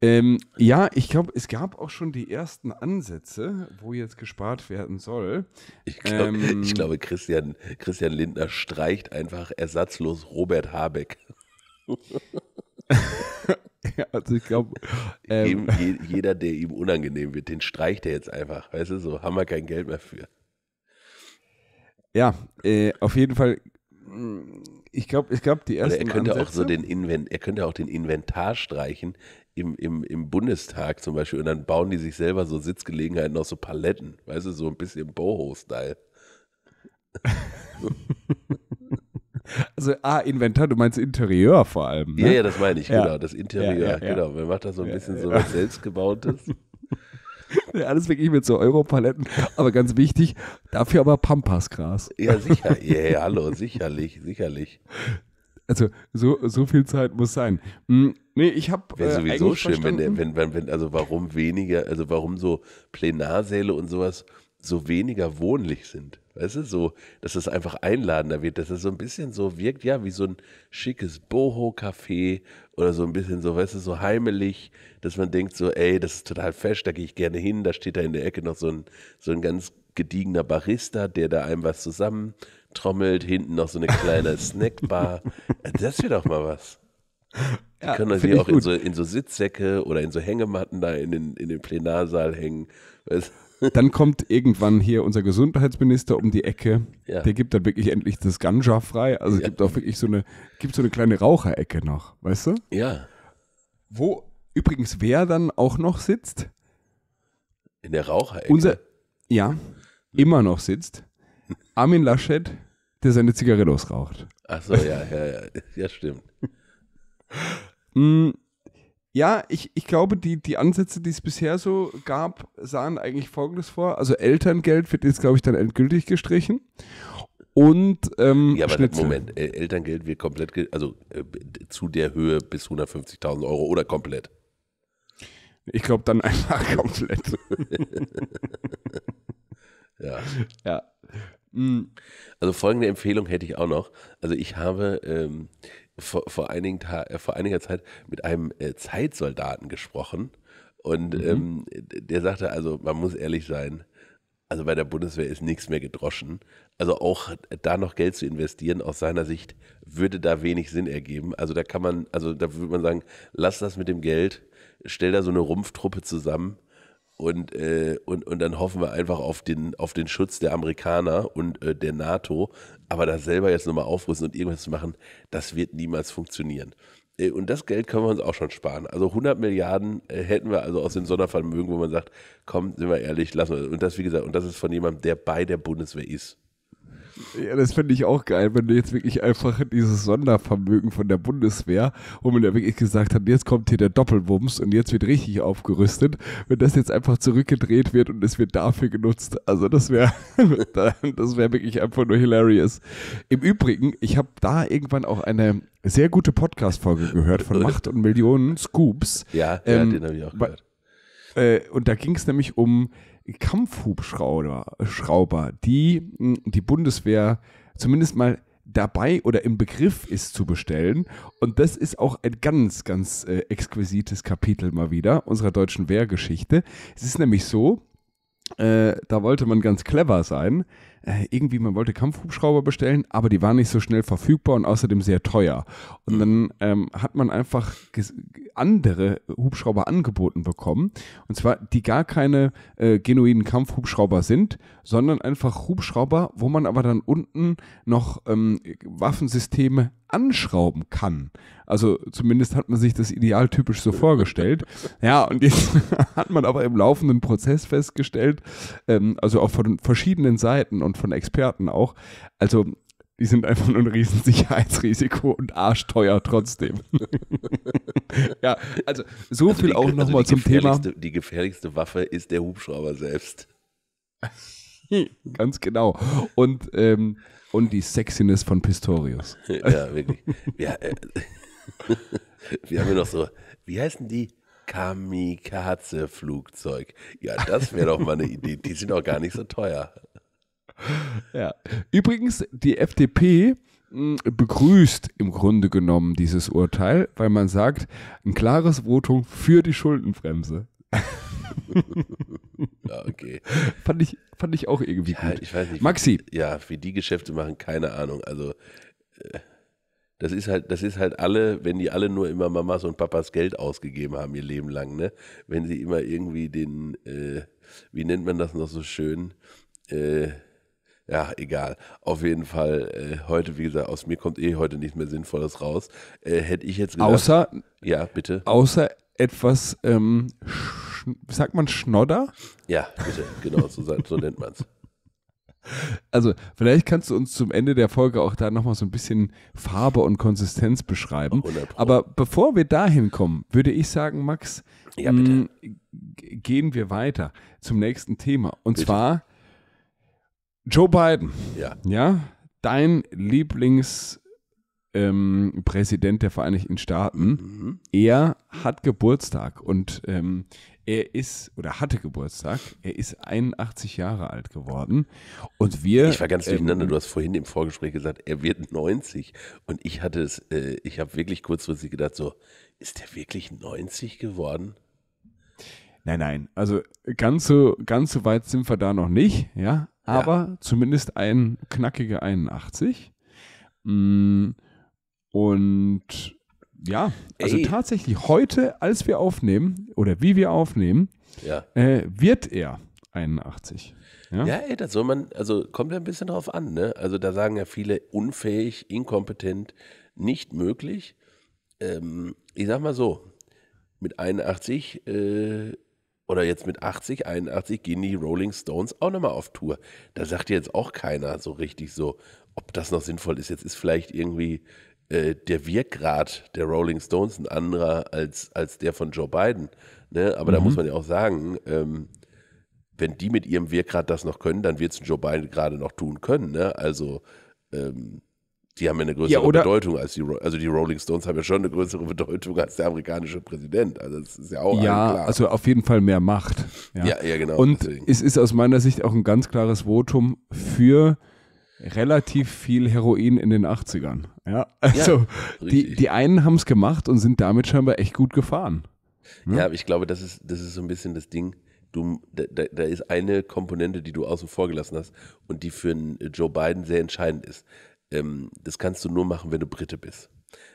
Ähm, ja, ich glaube, es gab auch schon die ersten Ansätze, wo jetzt gespart werden soll. Ich, glaub, ähm, ich glaube, Christian, Christian Lindner streicht einfach ersatzlos Robert Habeck. [LAUGHS] [LAUGHS] also ich glaube. Ähm, [LAUGHS] jeder, der ihm unangenehm wird, den streicht er jetzt einfach. Weißt du, so haben wir kein Geld mehr für. Ja, äh, auf jeden Fall. Ich glaube, ich glaube, die erste. Er könnte Ansätze, auch so den Invent, er könnte auch den Inventar streichen im, im, im Bundestag zum Beispiel und dann bauen die sich selber so Sitzgelegenheiten aus so Paletten, weißt du, so ein bisschen Boho-Style. [LAUGHS] Also A, Inventar, du meinst Interieur vor allem. Ne? Ja, ja, das meine ich, ja. genau. Das Interieur, ja, genau. Man macht da so ein bisschen so was Selbstgebautes. [LAUGHS] Ja, alles wirklich mit so Europaletten, aber ganz wichtig, dafür aber Pampasgras. Ja, sicher, ja, yeah, hallo, sicherlich, sicherlich. Also so, so viel Zeit muss sein. Hm, nee, ich habe Wäre äh, sowieso äh, schön, wenn, wenn, wenn, wenn, also warum weniger, also warum so Plenarsäle und sowas so weniger wohnlich sind. Weißt du, so, dass es einfach einladender wird, dass es so ein bisschen so wirkt, ja, wie so ein schickes Boho-Café oder so ein bisschen so, weißt du, so heimelig, dass man denkt so, ey, das ist total fesch, da gehe ich gerne hin, da steht da in der Ecke noch so ein, so ein ganz gediegener Barista, der da einem was zusammentrommelt, hinten noch so eine kleine [LAUGHS] Snackbar. Das wird doch mal was. Die ja, können natürlich auch in so, in so Sitzsäcke oder in so Hängematten da in den, in den Plenarsaal hängen. Weißt du? Dann kommt irgendwann hier unser Gesundheitsminister um die Ecke. Ja. Der gibt dann wirklich endlich das Ganja frei. Also es ja. gibt auch wirklich so eine, gibt so eine kleine Raucherecke noch, weißt du? Ja. Wo übrigens wer dann auch noch sitzt? In der Raucherecke. Unser, ja, immer noch sitzt. Armin Laschet, der seine Zigarillos raucht. Ach so, ja, ja, ja, ja stimmt. [LAUGHS] mm ja, ich, ich glaube, die, die Ansätze, die es bisher so gab, sahen eigentlich Folgendes vor. Also Elterngeld wird jetzt, glaube ich, dann endgültig gestrichen. Und ähm, ja, aber Schnitzel. Moment, äh, Elterngeld wird komplett, also äh, zu der Höhe bis 150.000 Euro oder komplett? Ich glaube dann einfach [LAUGHS] komplett. [LAUGHS] ja. Ja. Mhm. Also folgende Empfehlung hätte ich auch noch. Also ich habe ähm, vor, vor, einigen Ta äh, vor einiger Zeit mit einem äh, Zeitsoldaten gesprochen und mhm. ähm, der sagte, also man muss ehrlich sein, also bei der Bundeswehr ist nichts mehr gedroschen. Also auch da noch Geld zu investieren, aus seiner Sicht, würde da wenig Sinn ergeben. Also da kann man, also da würde man sagen, lass das mit dem Geld, stell da so eine Rumpftruppe zusammen und, äh, und, und dann hoffen wir einfach auf den, auf den Schutz der Amerikaner und äh, der NATO. Aber da selber jetzt nochmal aufrüsten und irgendwas zu machen, das wird niemals funktionieren. Äh, und das Geld können wir uns auch schon sparen. Also 100 Milliarden äh, hätten wir also aus dem Sondervermögen, wo man sagt, komm, sind wir ehrlich, lassen wir das. Und das, wie gesagt, und das ist von jemandem, der bei der Bundeswehr ist. Ja, das fände ich auch geil, wenn du jetzt wirklich einfach dieses Sondervermögen von der Bundeswehr, wo man ja wirklich gesagt hat, jetzt kommt hier der Doppelwumms und jetzt wird richtig aufgerüstet, wenn das jetzt einfach zurückgedreht wird und es wird dafür genutzt. Also das wäre [LAUGHS] das wäre wirklich einfach nur hilarious. Im Übrigen, ich habe da irgendwann auch eine sehr gute Podcast-Folge gehört von Macht und Millionen Scoops. Ja, ja ähm, den habe ich auch gehört. Äh, und da ging es nämlich um Kampfhubschrauber, die hm, die Bundeswehr zumindest mal dabei oder im Begriff ist zu bestellen. Und das ist auch ein ganz, ganz äh, exquisites Kapitel mal wieder unserer deutschen Wehrgeschichte. Es ist nämlich so, äh, da wollte man ganz clever sein äh, irgendwie, man wollte Kampfhubschrauber bestellen, aber die waren nicht so schnell verfügbar und außerdem sehr teuer. Und mhm. dann ähm, hat man einfach andere Hubschrauber angeboten bekommen. Und zwar, die gar keine äh, genuinen Kampfhubschrauber sind, sondern einfach Hubschrauber, wo man aber dann unten noch ähm, Waffensysteme anschrauben kann. Also zumindest hat man sich das idealtypisch so vorgestellt. [LAUGHS] Ja, und jetzt [LAUGHS] hat man aber im laufenden Prozess festgestellt, ähm, also auch von verschiedenen Seiten und und von Experten auch. Also die sind einfach nur ein Riesensicherheitsrisiko und arschteuer trotzdem. [LAUGHS] ja, also so also viel die, auch also nochmal also zum Thema. Die gefährlichste Waffe ist der Hubschrauber selbst. [LAUGHS] Ganz genau. Und, ähm, und die Sexiness von Pistorius. [LAUGHS] ja, wirklich. Ja, äh, wir haben ja noch so, wie heißen die? Kamikaze-Flugzeug. Ja, das wäre doch mal eine Idee. Die sind auch gar nicht so teuer. Ja. Übrigens, die FDP hm, begrüßt im Grunde genommen dieses Urteil, weil man sagt, ein klares Votum für die Schuldenbremse. [LAUGHS] ja, okay. Fand ich, fand ich auch irgendwie ja, gut. Ich weiß nicht, Maxi. Wie, ja, wie die Geschäfte machen, keine Ahnung. Also äh, das ist halt, das ist halt alle, wenn die alle nur immer Mamas und Papas Geld ausgegeben haben ihr Leben lang, ne? Wenn sie immer irgendwie den, äh, wie nennt man das noch so schön? Äh, ja, egal. Auf jeden Fall, äh, heute, wie gesagt, aus mir kommt eh heute nichts mehr Sinnvolles raus. Äh, hätte ich jetzt gedacht, Außer, ja, bitte. Außer etwas, ähm, sagt man Schnodder? Ja, bitte, genau, so, so nennt man es. Also, vielleicht kannst du uns zum Ende der Folge auch da nochmal so ein bisschen Farbe und Konsistenz beschreiben. Aber bevor wir dahin kommen, würde ich sagen, Max, ja, mh, mm, gehen wir weiter zum nächsten Thema. Und bitte. zwar Joe Biden. Ja. Ja. Dein Lieblingspräsident ähm, der Vereinigten Staaten. Mhm. Er hat Geburtstag und ähm, er ist oder hatte Geburtstag. Er ist 81 Jahre alt geworden. Und wir. Ich war ganz ähm, durcheinander. Du hast vorhin im Vorgespräch gesagt, er wird 90. Und ich hatte es, äh, ich habe wirklich kurzfristig gedacht, so, ist er wirklich 90 geworden? Nein, nein. Also ganz so, ganz so weit sind wir da noch nicht, ja aber ja. zumindest ein knackiger 81. Mm, und ja, also Ey. tatsächlich heute, als wir aufnehmen oder wie wir aufnehmen, ja. äh, wird er 81. Ja? ja, ey, das soll man, also kommt ja ein bisschen drauf an, ne? Also da sagen ja viele unfähig, inkompetent, nicht möglich. Ähm, ich sag mal so, mit 81 äh, oder jetzt mit 80, 81 gehen die Rolling Stones auch nochmal auf Tour. Da sagt jetzt auch keiner so richtig so, ob das noch sinnvoll ist. Jetzt ist vielleicht irgendwie äh, der Wirkgrad der Rolling Stones ein anderer als, als der von Joe Biden. Ne? Aber mhm. da muss man ja auch sagen, ähm, wenn die mit ihrem Wirkgrad das noch können, dann wird es Joe Biden gerade noch tun können. Ne? Also ähm, die haben ja eine größere ja, Bedeutung als die, also die Rolling Stones haben ja schon eine größere Bedeutung als der amerikanische Präsident. Also das ist ja auch ja, klar. also auf jeden Fall mehr Macht. Ja, ja, ja genau. Und deswegen. es ist aus meiner Sicht auch ein ganz klares Votum für relativ viel Heroin in den 80ern. Ja, also ja, die, die einen haben es gemacht und sind damit scheinbar echt gut gefahren. Hm? Ja, aber ich glaube, das ist, das ist so ein bisschen das Ding. Du, da, da ist eine Komponente, die du außen vor gelassen hast und die für Joe Biden sehr entscheidend ist ähm, das kannst du nur machen, wenn du Brite bist.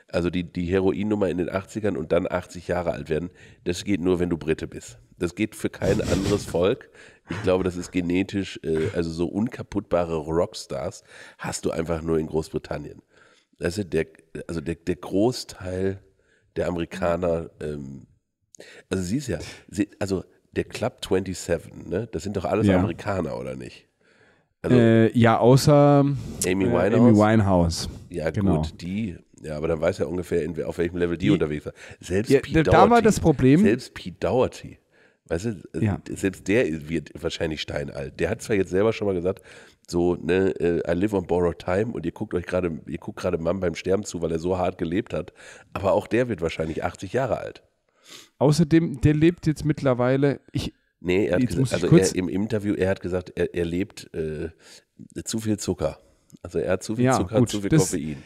Also die, die Heroinnummer in den 80ern und dann 80 Jahre alt werden, das geht nur, wenn du Brite bist. Das geht für kein anderes Volk. Ich glaube, das ist genetisch, äh, also so unkaputtbare Rockstars hast du einfach nur in Großbritannien. Das also ist der, also der, der Großteil der Amerikaner, ähm, also siehst ja, sie, also der Club 27, ne? das sind doch alles ja. Amerikaner, oder nicht? Also, äh, ja, außer Amy äh, Winehouse. Amy Winehouse. Ja, genau. gut, die. Ja, aber dann weiß er ungefähr, auf welchem Level die, die unterwegs war. Selbst ja, Pete da war das Problem. Selbst Pete Doherty. Weißt du, äh, ja. selbst der wird wahrscheinlich steinalt. Der hat zwar jetzt selber schon mal gesagt, so, ne, äh, I live on borrowed time und ihr guckt euch gerade, ihr guckt gerade Mann beim Sterben zu, weil er so hart gelebt hat. Aber auch der wird wahrscheinlich 80 Jahre alt. Außerdem, der lebt jetzt mittlerweile, ich, Nee, er hat gesagt, also er, im Interview, er hat gesagt, er, er lebt äh, zu viel Zucker. Also er hat zu viel ja, Zucker, gut, zu viel das, Koffein.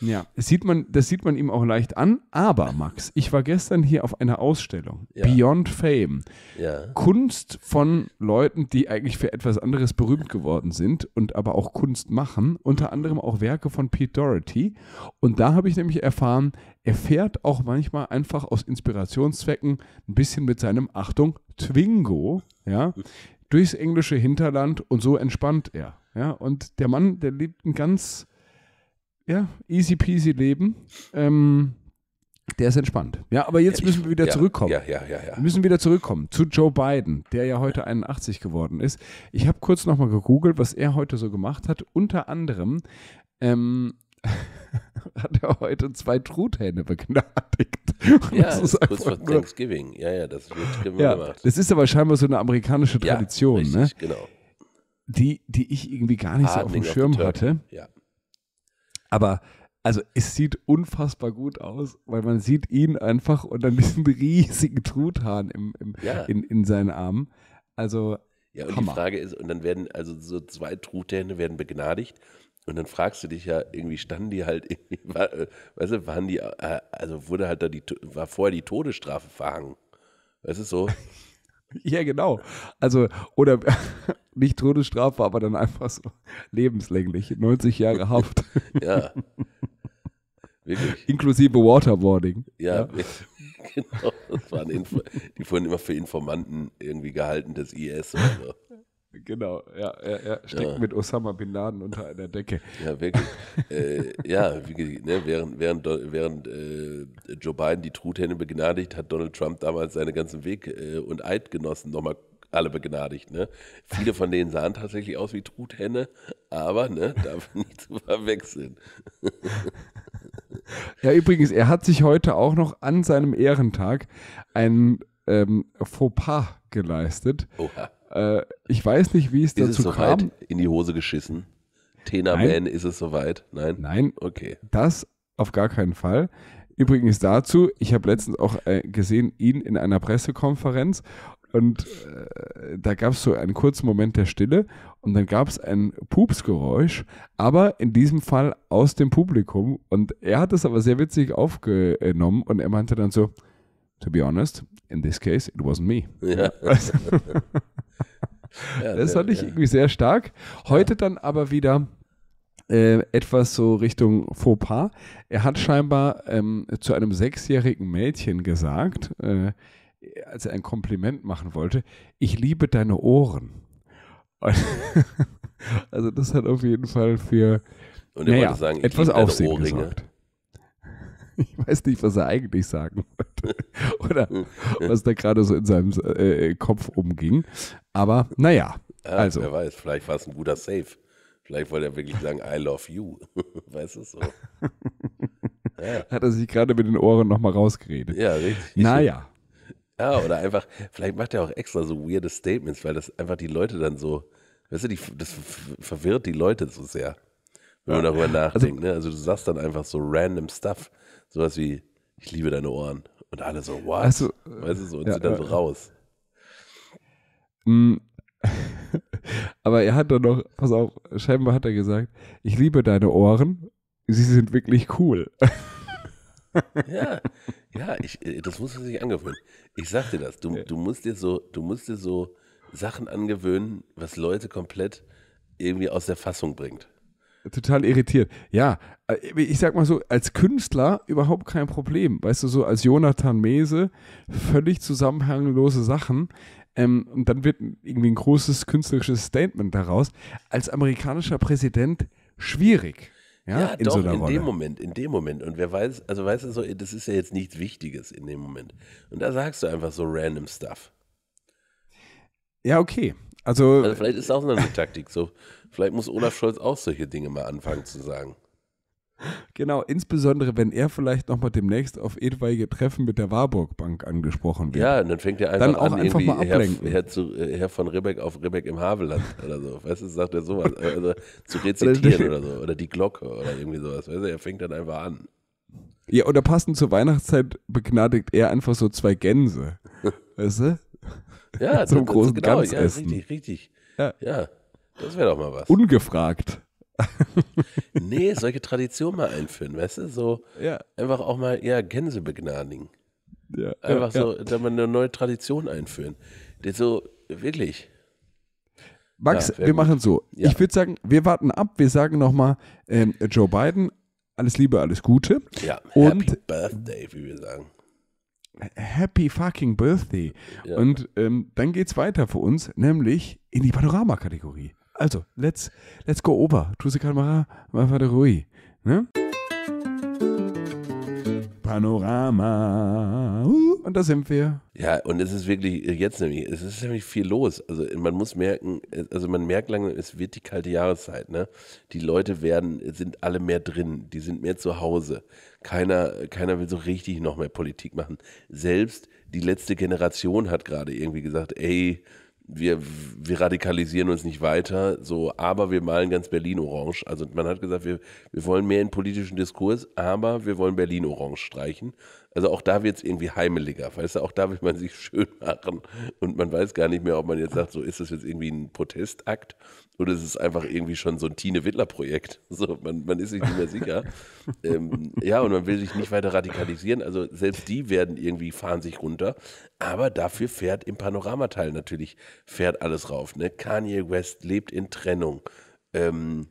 Ja. Das sieht man, das sieht man ihm auch leicht an. Aber, Max, ich war gestern hier auf einer Ausstellung. Ja. Beyond Fame. Ja. Kunst von Leuten, die eigentlich für etwas anderes berühmt geworden sind und aber auch Kunst machen. Unter anderem auch Werke von Pete Doherty. Und da habe ich nämlich erfahren, er fährt auch manchmal einfach aus Inspirationszwecken ein bisschen mit seinem, Achtung, Twingo, ja, durchs englische Hinterland und so entspannt er. Ja, und der Mann, der lebt ein ganz ja, easy peasy Leben. Ähm, der ist entspannt. Ja, aber jetzt ja, müssen wir wieder ja, zurückkommen. Ja, ja, ja, ja. Wir müssen wieder zurückkommen zu Joe Biden, der ja heute 81 geworden ist. Ich habe kurz nochmal gegoogelt, was er heute so gemacht hat. Unter anderem ähm, [LAUGHS] hat er heute zwei Truthähne begnadigt. Und [LAUGHS] ja, das, ist kurz vor Thanksgiving. Ja, ja, das wird [LAUGHS] gemacht. Das ist aber scheinbar so eine amerikanische Tradition, ja, ne? richtig, ne? genau. Die, die ich irgendwie gar nicht Hardening so auf dem Schirm hatte. Ja. Aber also es sieht unfassbar gut aus, weil man sieht ihn einfach und dann diesen [LAUGHS] riesigen Truthahn im, im ja. in, in seinen Armen. Also ja, und Hammer. die Frage ist, und dann werden also so zwei Truthähne werden begnadigt und dann fragst du dich ja, irgendwie standen die halt, irgendwie, [LAUGHS] war, äh, weißt du, waren die, äh, also wurde halt da die, war vorher die Todesstrafe verhangen. Weißt du so? [LAUGHS] Ja, genau. Also, oder [LAUGHS] nicht Todesstrafe, aber dann einfach so lebenslänglich. 90 Jahre Haft. [LAUGHS] ja. Wirklich. Inklusive Waterboarding. Ja, ja. [LAUGHS] genau. Das waren Info die wurden immer für Informanten irgendwie gehalten das IS oder so. Genau, ja, er, er steckt ja. mit Osama Bin Laden unter einer Decke. Ja, wirklich. äh, ja, wie, ne, während, während, während äh, Joe Biden die Truthähne begnadigt, hat Donald Trump damals seine ganzen Weg- äh, und Eidgenossen nochmal alle begnadigt. Ne? Viele von denen sahen tatsächlich aus wie Truthähne, aber ne, darf [LAUGHS] nicht zu verwechseln. ja, übrigens, er hat sich heute auch noch an seinem Ehrentag einen ähm, Fauxpas geleistet. Oha äh, ich weiß nicht, wie es ist es so kam. Weit in die Hose geschissen. Tena Nein. Man, ist es soweit? Nein. Nein. Okay. Das auf gar keinen Fall. Übrigens dazu, ich habe letztens auch äh, gesehen, ihn in einer Pressekonferenz und äh, da gab es so einen kurzen Moment der Stille und dann gab es ein Pupsgeräusch, aber in diesem Fall aus dem Publikum. Und er hat es aber sehr witzig aufgenommen und er meinte dann so, to be honest, in this case, it wasn't me. Ja. [LAUGHS] Also, [LAUGHS] ja, das fand ich ja. irgendwie sehr stark. Heute dann aber wieder äh, etwas so Richtung Fauxpas. Er hat scheinbar ähm, zu einem sechsjährigen Mädchen gesagt, äh, als er ein Kompliment machen wollte, ich liebe deine Ohren. [LAUGHS] also das hat auf jeden Fall für und naja, sagen, etwas Aufsehen Ohrringe. gesorgt. Ich weiß nicht, was er eigentlich sagen wollte [LAUGHS] oder was da gerade so in seinem äh, Kopf umging. Aber naja, ja, ah, also. Wer weiß, vielleicht war es ein guter Safe. Vielleicht wollte er wirklich sagen, I love you. [LAUGHS] weißt du so? Ja. [LAUGHS] Hat er sich gerade mit den Ohren nochmal rausgeredet. Ja, richtig. Naja. Ja, oder einfach, vielleicht macht er auch extra so weirde Statements, weil das einfach die Leute dann so, weißt du, die, das verwirrt die Leute so sehr, wenn man darüber also nachdenkt. Also, ne? also du sagst dann einfach so random Stuff sowas wie, ich liebe deine Ohren. Und alle so, what? Also, weißt du, so, und ja, sind dann so raus. Mm. [LAUGHS] Aber er hat dann noch, pass auf, scheinbar hat er gesagt, ich liebe deine Ohren, sie sind wirklich cool. [LAUGHS] ja, ja, ich, das musst du sich angewöhnen. Ich sag dir das, du, du, musst dir so, du musst dir so Sachen angewöhnen, was Leute komplett irgendwie aus der Fassung bringt total irritiert. Ja, äh, ich sag mal so, als Künstler überhaupt kein Problem. Weißt du, so als Jonathan Mese völlig zusammenhanglose Sachen. Ähm, und dann wird irgendwie ein großes künstlerisches Statement daraus. Als amerikanischer Präsident schwierig. Ja, ja in doch, so einer in dem Moment, in dem Moment. Und wer weiß, also weißt du so, das ist ja jetzt nichts Wichtiges in dem Moment. Und da sagst du einfach so random stuff. Ja, okay. Also, also vielleicht ist auch noch eine Taktik so. Vielleicht muss Olaf Scholz auch solche Dinge mal anfangen zu sagen. Genau, insbesondere wenn er vielleicht nochmal demnächst auf etwaige Treffen mit der Warburg Bank angesprochen wird. Ja, dann fängt er einfach dann auch an, einfach mal ablenken. Herr, Herr, zu, äh, Herr von Ribbeck auf Ribbeck im Havelland oder so. Weißt du, sagt er sowas, äh, also zu rezitieren oder so, oder die Glocke oder irgendwie sowas. Weißt du, er fängt dann einfach an. Ja, oder passend zur Weihnachtszeit begnadigt er einfach so zwei Gänse. [LAUGHS] weißt du? Ja, [LAUGHS] zum großen genau, Gansessen. Ja, richtig, richtig. Ja. ja. Das wäre doch mal was. Ungefragt. [LAUGHS] nee, solche Traditionen mal einführen, weißt du? So ja. einfach auch mal, eher Gänse begnadigen. Ja, einfach ja, so, ja. da mal eine neue Tradition einführen. Das so, wirklich. Max, wir gut. machen so. Ich würde sagen, wir warten ab. Wir sagen nochmal ähm, Joe Biden, alles Liebe, alles Gute. Ja, und Happy Birthday, wie wir sagen. Happy fucking Birthday. Und ähm, dann es weiter für uns, nämlich in die Panorama-Kategorie. Also, let's, let's go over. Tu sie Kamera, einfach ruhig. Ne? Panorama. Uh. und da sind wir. Ja, und es ist wirklich, äh, jetzt nämlich, es ist nämlich viel los. Also man muss merken, äh, also man merkt langsam, es wird die kalte Jahreszeit, ne? Die Leute werden, sind alle mehr drin, die sind mehr zu Hause. Keiner, keiner will so richtig noch mehr Politik machen. Selbst die letzte Generation hat gerade irgendwie gesagt, ey, wir, wir radikalisieren uns nicht weiter, so, aber wir malen ganz Berlin orange. Also man hat gesagt, wir, wir wollen mehr in politischen Diskurs, aber wir wollen Berlin orange streichen. Also auch da wird es irgendwie heimeliger, weißt du, auch da will man sich schön machen und man weiß gar nicht mehr, ob man jetzt sagt, so ist das jetzt irgendwie ein Protestakt oder ist es einfach irgendwie schon so ein Tine-Wittler-Projekt. So, man, man ist sich nicht mehr sicher. [LAUGHS] ähm, ja, und man will sich nicht weiter radikalisieren. Also selbst die werden irgendwie, fahren sich runter. Aber dafür fährt im Panoramateil natürlich, fährt alles rauf. Ne? Kanye West lebt in Trennung. Ähm,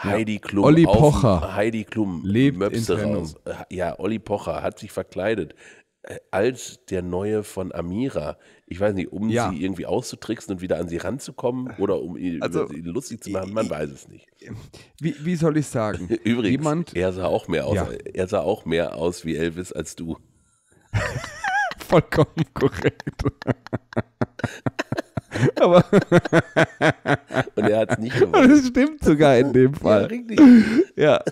Heidi Klum. Olli Pocher. Heidi Klum. Lebt Möpse in Trennung. Ja, Olli Pocher hat sich verkleidet äh, als der neue von Amira. Ich weiß nicht, um ja. sie irgendwie auszutricksen und wieder an sie ranzukommen oder um also, sie lustig zu machen, man weiß es nicht. Wie, wie soll ich sagen? [LAUGHS] Übrigens, Jemand, er, sah auch mehr aus, ja. er sah auch mehr aus wie Elvis als du. [LAUGHS] Vollkommen korrekt. [LAUGHS] Aber [LAUGHS] und er hat es nicht [LAUGHS] gewonnen. Das stimmt sogar in dem [LAUGHS] Fall. Ja,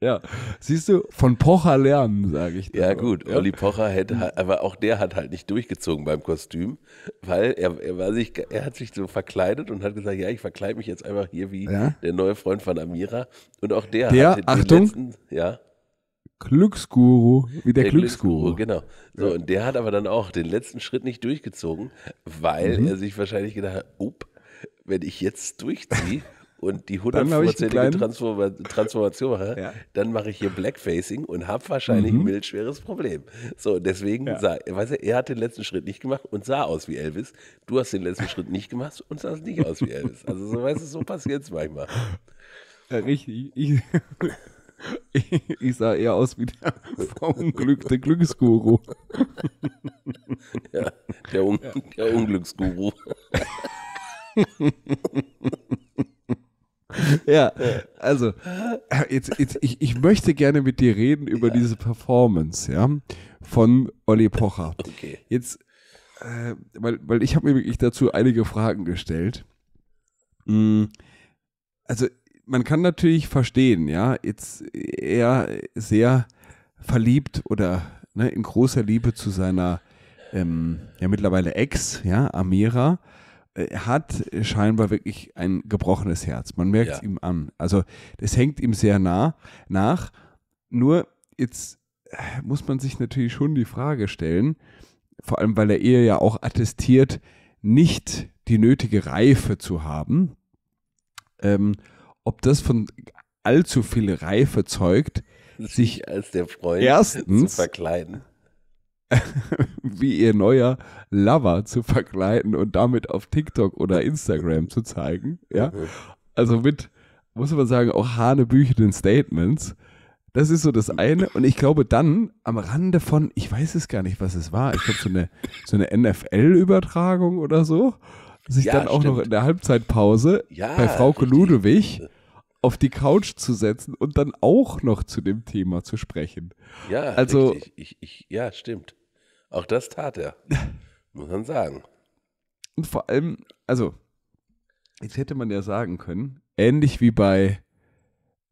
ja. siehst du, von Pocher lernen, sage ich. dir. Ja, gut, ja. Olli Pocher hätte, aber auch der hat halt nicht durchgezogen beim Kostüm, weil er, er, war sich, er hat sich so verkleidet und hat gesagt, ja, ich verkleide mich jetzt einfach hier wie ja? der neue Freund von Amira. Und auch der, der hat den Achtung, letzten, ja. Glücksguru, wie der, der Glücksguru. Glücksguru. Genau. So, ja. und der hat aber dann auch den letzten Schritt nicht durchgezogen, weil mhm. er sich wahrscheinlich gedacht hat, up, wenn ich jetzt durchziehe [LAUGHS] und die 100%ige Transforma Transformation mache, ja. dann mache ich hier Blackfacing und habe wahrscheinlich mhm. ein mittelschweres Problem. So, deswegen ja. sah, weißt du, er hat den letzten Schritt nicht gemacht und sah aus wie Elvis. Du hast den letzten Schritt nicht gemacht und sahst nicht aus wie Elvis. Also so weißt du, so [LAUGHS] passiert es manchmal. Ja, richtig. Ich, [LAUGHS] ich sah eher aus wie der verunglückte Glücksguru. [LAUGHS] Ja, der, Un ja. der Unglücksguru. [LAUGHS] ja, also jetzt, jetzt, ich, ich möchte gerne mit dir reden über ja. diese Performance, ja, von Olli Pocher. Okay. Jetzt, äh, weil, weil ich habe mir wirklich dazu einige Fragen gestellt. Hm, also man kann natürlich verstehen, ja, jetzt er sehr verliebt oder ne, in großer Liebe zu seiner ähm, ja mittlerweile Ex, ja, Amira, äh, hat scheinbar wirklich ein gebrochenes Herz. Man merkt es ja. ihm an. Also das hängt ihm sehr nah nach. Nur jetzt äh, muss man sich natürlich schon die Frage stellen, vor allem weil er ihr ja auch attestiert, nicht die nötige Reife zu haben. Ähm, ob das von allzu viel Reife zeugt, sich [LAUGHS] als der Freund erstens zu verkleiden. [LAUGHS] wie ihr neuer Lover zu verkleiden und damit auf TikTok oder Instagram zu zeigen. Ja? [LAUGHS] Also mit, muss man sagen, auch hanebüchenden Statements. Das ist so das mhm. eine. Und ich glaube dann am Rande von, ich weiß es gar nicht, was es war. Ich glaube, so eine, so eine NFL-Übertragung oder so sich ja, dann auch stimmt. noch in der Halbzeitpause ja, bei Frau richtig. Ludewig auf die Couch zu setzen und dann auch noch zu dem Thema zu sprechen. Ja, also, ich, ich, ja, stimmt. Auch das tat er, [LAUGHS] muss man sagen. Und vor allem, also, jetzt hätte man ja sagen können, ähnlich wie bei,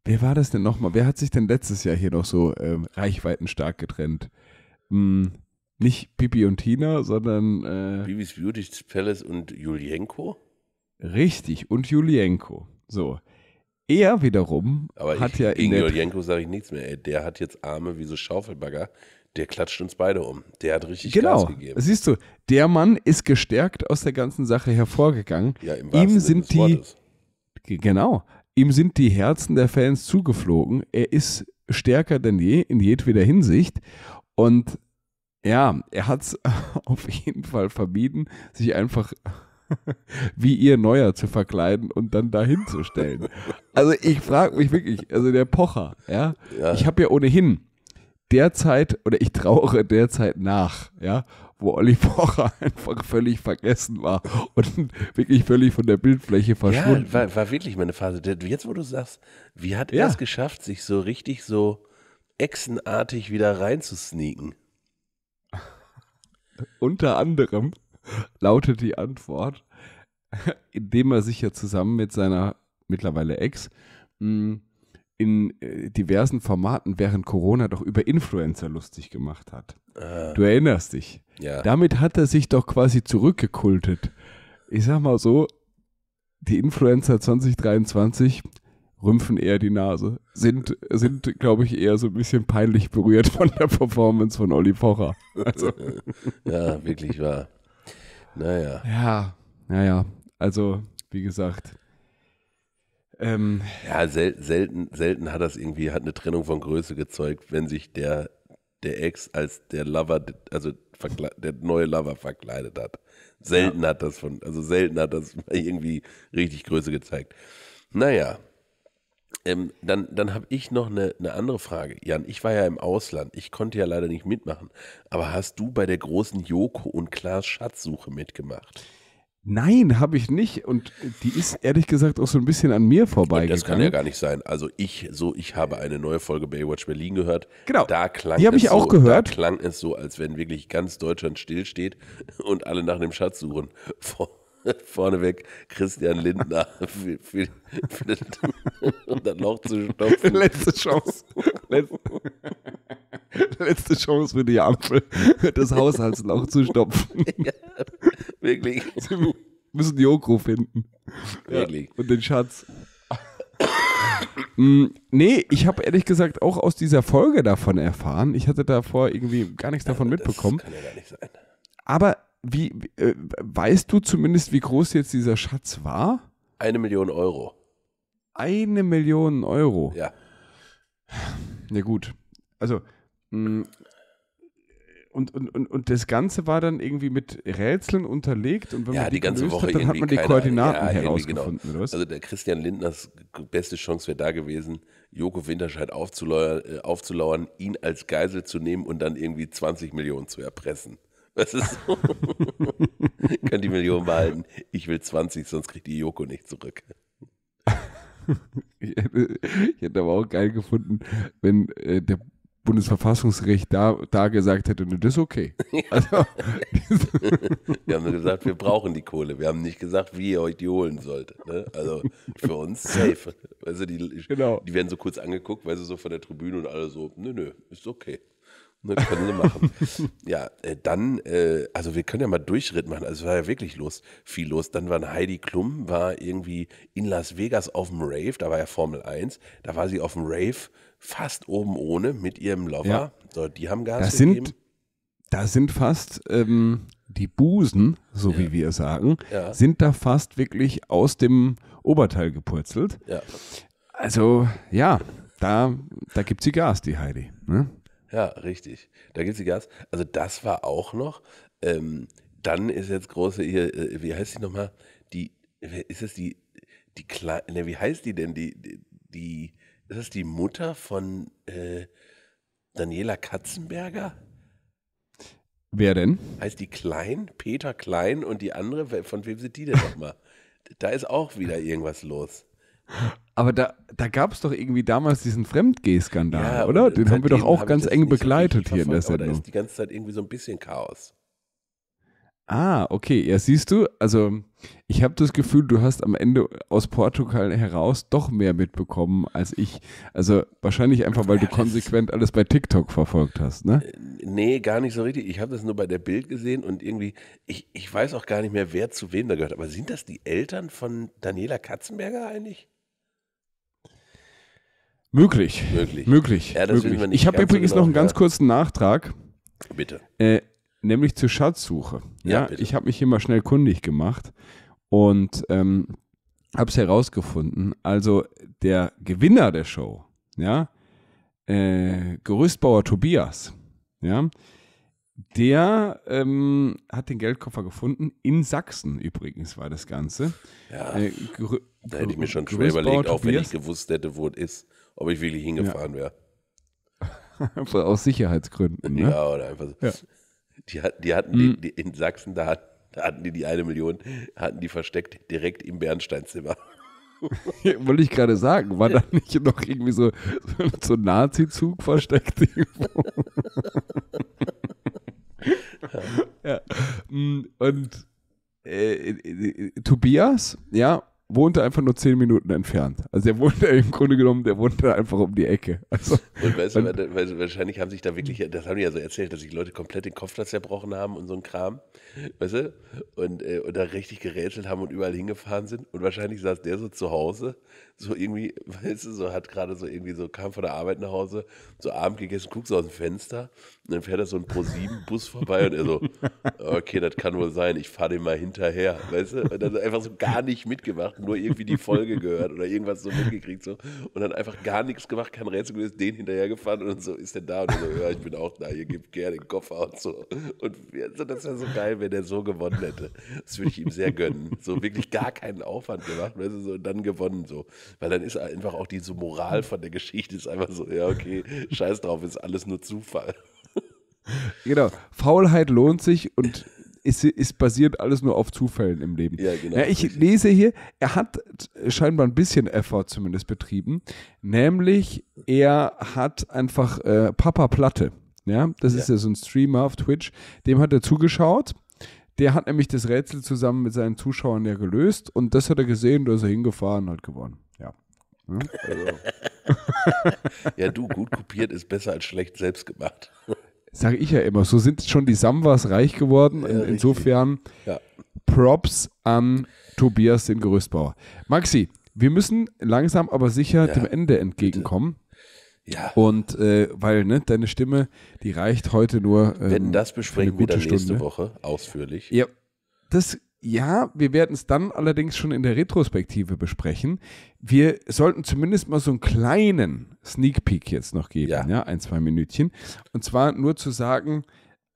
wer war das denn nochmal? Wer hat sich denn letztes Jahr hier noch so ähm, reichweitenstark getrennt? Hm, nicht Pippi und Tina, sondern. Äh, Bibis Beauty Palace und Julienko? Richtig, und Julienko. So. Er wiederum Aber hat ich, ja gegen in der Julienko sage ich nichts mehr. Ey, der hat jetzt Arme wie so Schaufelbagger. Der klatscht uns beide um. Der hat richtig genau. Gas gegeben. Siehst du, der Mann ist gestärkt aus der ganzen Sache hervorgegangen. Ja, im Ihm sind die Wortes. genau. Ihm sind die Herzen der Fans zugeflogen. Er ist stärker denn je in jedweder Hinsicht und ja, er hat es [LAUGHS] auf jeden Fall vermieden, sich einfach [LAUGHS] wie ihr Neuer zu verkleiden und dann dahin zu stellen. [LAUGHS] Also ich frage mich wirklich, also der Pocher, ja, ja. ich habe ja ohnehin derzeit oder ich trauere derzeit nach, ja, wo Olli Pocher einfach völlig vergessen war und wirklich völlig von der Bildfläche verschwunden. Ja, war, war wirklich meine Phase. Jetzt, wo du sagst, wie hat er es geschafft, sich so richtig so echsenartig wieder reinzusneaken? Unter anderem lautet die Antwort, indem er sich ja zusammen mit seiner mittlerweile Ex hm, in äh, diversen Formaten während Corona doch über Influencer lustig gemacht hat. Äh, du erinnerst dich. Ja. Damit hat er sich doch quasi zurückgekultet. Ich sag mal so, die Influencer 2023 rümpfen eher die Nase. Sind, sind glaube ich, eher so ein bisschen peinlich berührt von der Performance von Olli Pocher. Also. [LAUGHS] ja, wirklich wahr. Naja. Ja, naja. Also, wie gesagt. Ähm, ja, sel selten, selten hat das irgendwie, hat eine Trennung von Größe gezeugt, wenn sich der, der Ex als der Lover, also der neue Lover verkleidet hat. Selten ja. hat das von, also selten hat das [LAUGHS] irgendwie richtig Größe gezeigt. Naja, ähm, dann dann habe ich noch eine, eine andere Frage. Jan, ich war ja im Ausland. Ich konnte ja leider nicht mitmachen. Aber hast du bei der großen Joko und Klaas Schatzsuche mitgemacht? Nein, habe ich nicht. Und die ist ehrlich gesagt auch so ein bisschen an mir vorbeigegangen. das kann ja gar nicht sein. Also ich, so, ich habe eine neue Folge Baywatch Berlin gehört. Genau. Da klang die habe ich so, auch gehört. Da klang es so, als wenn wirklich ganz Deutschland stillsteht und alle nach dem Schatz suchen. [LAUGHS] Vor [LAUGHS] vorneweg Christian Lindner [LAUGHS] für, für, für und dann Loch zu stopfen. [LAUGHS] Letzte Chance. Letzte, letzte Chance für die Ampel, das Haushaltsloch zu stopfen. Ja, wirklich. Sie müssen die Joko finden. Wirklich. Ja, und den Schatz. [COUGHS] Mm, nee, ich habe ehrlich gesagt auch aus dieser Folge davon erfahren. Ich hatte davor irgendwie gar nichts davon ja, das mitbekommen. Das kann ja gar nicht sein. Aber wie, äh, weißt du zumindest, wie groß jetzt dieser Schatz war? Eine Million Euro. Eine Million Euro? Ja. Na ja, gut. Also, mh, mm, und, und, und, und das Ganze war dann irgendwie mit Rätseln unterlegt und wenn ja, man die, die ganze Woche hat, dann hat man die keine, Koordinaten ja, herausgefunden. Genau. Also der Christian Lindners beste Chance wäre da gewesen, Joko Winterscheid halt aufzulauern, äh, aufzulauern, ihn als Geisel zu nehmen und dann irgendwie 20 Millionen zu erpressen. Das ist so. [LAUGHS] Kann die Million behalten. Ich will 20, sonst kriegt die Joko nicht zurück. ich, hätte, ich hätte aber auch geil gefunden, wenn äh, der Bundesverfassungsgericht da, da gesagt hätte, ne, das ist okay. [LAUGHS] [LAUGHS] Also, wir haben nur gesagt, wir brauchen die Kohle. Wir haben nicht gesagt, wie ihr euch die holen sollt. Ne? Also für uns safe. Also die, genau. die werden so kurz angeguckt, weil sie so von der Tribüne und alle so, nö, nö, ist okay. Ne, können sie machen. [LAUGHS] ja, äh, dann, äh, also wir können ja mal Durchritt machen. Also es war ja wirklich los, viel los. Dann war Heidi Klum, war irgendwie in Las Vegas auf dem Rave, da war ja Formel 1, da war sie auf dem Rave, fast oben ohne, mit ihrem Lover. Ja. So, die haben Gas das gegeben. Sind, da sind fast ähm, die Busen, so ja. wie wir sagen, ja. sind da fast wirklich aus dem Oberteil gepurzelt. Ja. Also ja, da, da gibt sie Gas, die Heidi. Ne? Ja, richtig. Da gibt es die Gas. Also das war auch noch. Ähm, dann ist jetzt große hier, äh, wie heißt die nochmal? Die, ist es die, die kleine, wie heißt die denn? Die, die, die ist das die Mutter von äh, Daniela Katzenberger? Wer denn? Heißt die Klein, Peter Klein und die andere, von wem sind die denn nochmal? [LAUGHS] da ist auch wieder irgendwas los. Aber da, da gab es doch irgendwie damals diesen Fremdgeh-Skandal, ja, oder? Den haben wir doch auch ganz eng begleitet so hier in der Sendung. Da ist die ganze Zeit irgendwie so ein bisschen Chaos. Ah, okay. Ja, siehst du, also ich habe das Gefühl, du hast am Ende aus Portugal heraus doch mehr mitbekommen als ich. Also wahrscheinlich einfach, weil du konsequent alles bei TikTok verfolgt hast, ne? Äh, nee, gar nicht so richtig. Ich habe das nur bei der Bild gesehen und irgendwie, ich, ich weiß auch gar nicht mehr, wer zu wem da gehört. Aber sind das die Eltern von Daniela Katzenberger eigentlich? Möglich. Möglich. Möglich. Ja, möglich. ich habe übrigens genau, noch einen ganz kurzen Nachtrag. Bitte. Äh, nämlich zur Schatzsuche. Ja, ja ich habe mich hier mal schnell kundig gemacht und ähm, habe es herausgefunden. Also der Gewinner der Show, ja, äh, Gerüstbauer Tobias, ja, der ähm, hat den Geldkoffer gefunden. In Sachsen übrigens war das Ganze. Ja, äh, da hätte ich mir schon schwer überlegt, auch Tobias. wenn ich gewusst hätte, wo es ist ob ich wirklich hingefahren ja. wäre. Einfach [LAUGHS] aus Sicherheitsgründen. Ne? Ja, oder einfach so. Ja. Die, die hatten mhm. die, die, in Sachsen, da, hat, da, hatten die die eine Million, hatten die versteckt direkt im Bernsteinzimmer. Wollte ich gerade sagen, war da nicht noch irgendwie so, [LAUGHS] so, ein Nazi-Zug versteckt irgendwo? [LAUGHS] ja. Mm, und äh, äh, äh, Tobias, ja, wohnte einfach nur zehn Minuten entfernt. Also er wohnte im Grunde genommen, der wohnte einfach um die Ecke. Also, und weißt du, und, wahrscheinlich haben sich da wirklich, das haben die ja so erzählt, dass sich Leute komplett den Kopf da zerbrochen haben und so ein Kram, weißt du, und, äh, und da richtig gerätselt haben und überall hingefahren sind. Und wahrscheinlich saß der so zu Hause, so irgendwie, [LAUGHS] weißt du, so hat gerade so irgendwie so, kam von der Arbeit nach Hause, so Abend gegessen, guckst so aus dem Fenster und dann fährt da so ein Pro-7-Bus vorbei und er so, [LAUGHS] okay, das kann wohl sein, ich fahre dem mal hinterher, weißt du? Und dann einfach so gar nicht mitgemacht, nur irgendwie die Folge gehört oder irgendwas so mitgekriegt so und dann einfach gar nichts gemacht, kein Rätsel gelöst, den hinterher gefahren und so ist der da und so, ja, ich bin auch da, ihr gebt gerne den Koffer und so. Und also das wäre so geil, wenn er so gewonnen hätte. Das würde ich ihm sehr gönnen. So wirklich gar keinen Aufwand gemacht, weißt du, so und dann gewonnen so weil dann ist einfach auch diese Moral von der Geschichte ist einfach so, ja, okay, scheiß drauf, ist alles nur Zufall. Genau, Faulheit lohnt sich und ist, ist basiert alles nur auf Zufällen im Leben. Ja, genau, ja, ich richtig. lese hier, er hat scheinbar ein bisschen Effort zumindest betrieben, nämlich er hat einfach äh, Papa Platte. Ja, das ja. ist ja so ein Streamer auf Twitch, dem hat er zugeschaut der hat nämlich das Rätsel zusammen mit seinen Zuschauern ja gelöst und das hat er gesehen, da ist er hingefahren und hat gewonnen. Ja. Hm? Also. [LAUGHS] ja, du, gut kopiert ist besser als schlecht selbst gemacht. Sage ich ja immer, so sind schon die Samwas reich geworden. In, ja, insofern ja. Props an Tobias, den Gerüstbauer. Maxi, wir müssen langsam aber sicher ja, dem Ende entgegenkommen. Bitte. Ja. Und äh, weil ne, deine Stimme, die reicht heute nur. Ähm, Wenn das besprechen wir dann nächste Stunde. Woche ausführlich. Ja, das ja, wir werden es dann allerdings schon in der Retrospektive besprechen. Wir sollten zumindest mal so einen kleinen Sneak Peek jetzt noch geben, ja. ja, ein, zwei Minütchen. Und zwar nur zu sagen,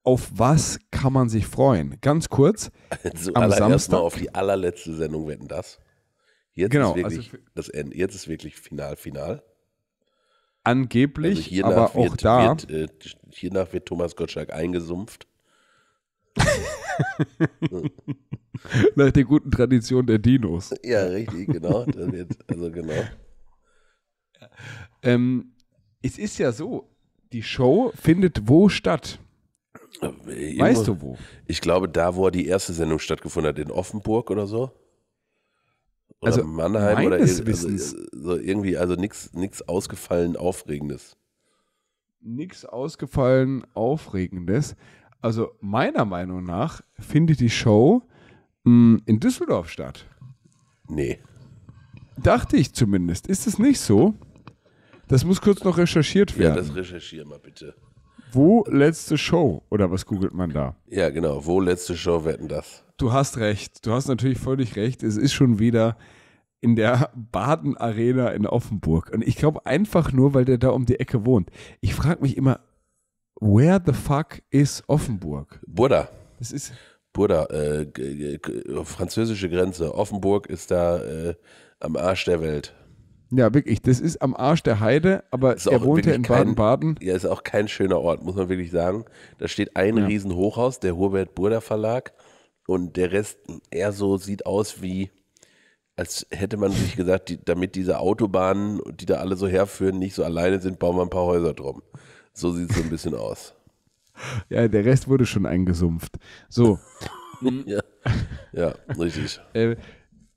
auf was kann man sich freuen? Ganz kurz. Also [LAUGHS] am Samstag auf die allerletzte Sendung wenn das. Jetzt genau, ist wirklich also das Ende. Jetzt ist wirklich final, final. Angeblich, also aber wird, auch da. Wird, äh, hiernach wird Thomas Gottschalk eingesumpft. [LAUGHS] Nach der guten Tradition der Dinos. Ja, richtig, genau. Wird, also genau. Ähm, es ist ja so, die Show findet wo statt? Äh, irgendwo, weißt du wo? Ich glaube, da, wo die erste Sendung stattgefunden hat, in Offenburg oder so. Oder also Mannheim oder ir also, Wissens. also, irgendwie, also nichts ausgefallen Aufregendes. Nichts ausgefallen Aufregendes. Also meiner Meinung nach findet die Show mh, hm, in Düsseldorf statt. Nee. Dachte ich zumindest. Ist es nicht so? Das muss kurz noch recherchiert werden. Ja, das recherchiere mal bitte. Wo letzte Show oder was googelt man da? Ja, genau. Wo letzte Show werden das? Du hast recht. Du hast natürlich völlig recht. Es ist schon wieder in der Baden Arena in Offenburg. Und ich glaube einfach nur, weil der da um die Ecke wohnt. Ich frage mich immer, where the fuck is Offenburg? Buddha. Das ist. Buddha, äh, französische Grenze. Offenburg ist da äh, am Arsch der Welt. Ja, wirklich. Das ist am Arsch der Heide, aber ist er wohnte in Baden-Baden. Ja, ist auch kein schöner Ort, muss man wirklich sagen. Da steht ein ja. Riesenhochhaus, der Hubert Burda Verlag, und der Rest eher so sieht aus wie, als hätte man sich gesagt, die, damit diese Autobahnen, die da alle so herführen, nicht so alleine sind, bauen wir ein paar Häuser drum. So sieht es so ein bisschen aus. [LAUGHS] Ja, der Rest wurde schon eingesumpft. So. [LAUGHS] ja. ja, richtig. äh,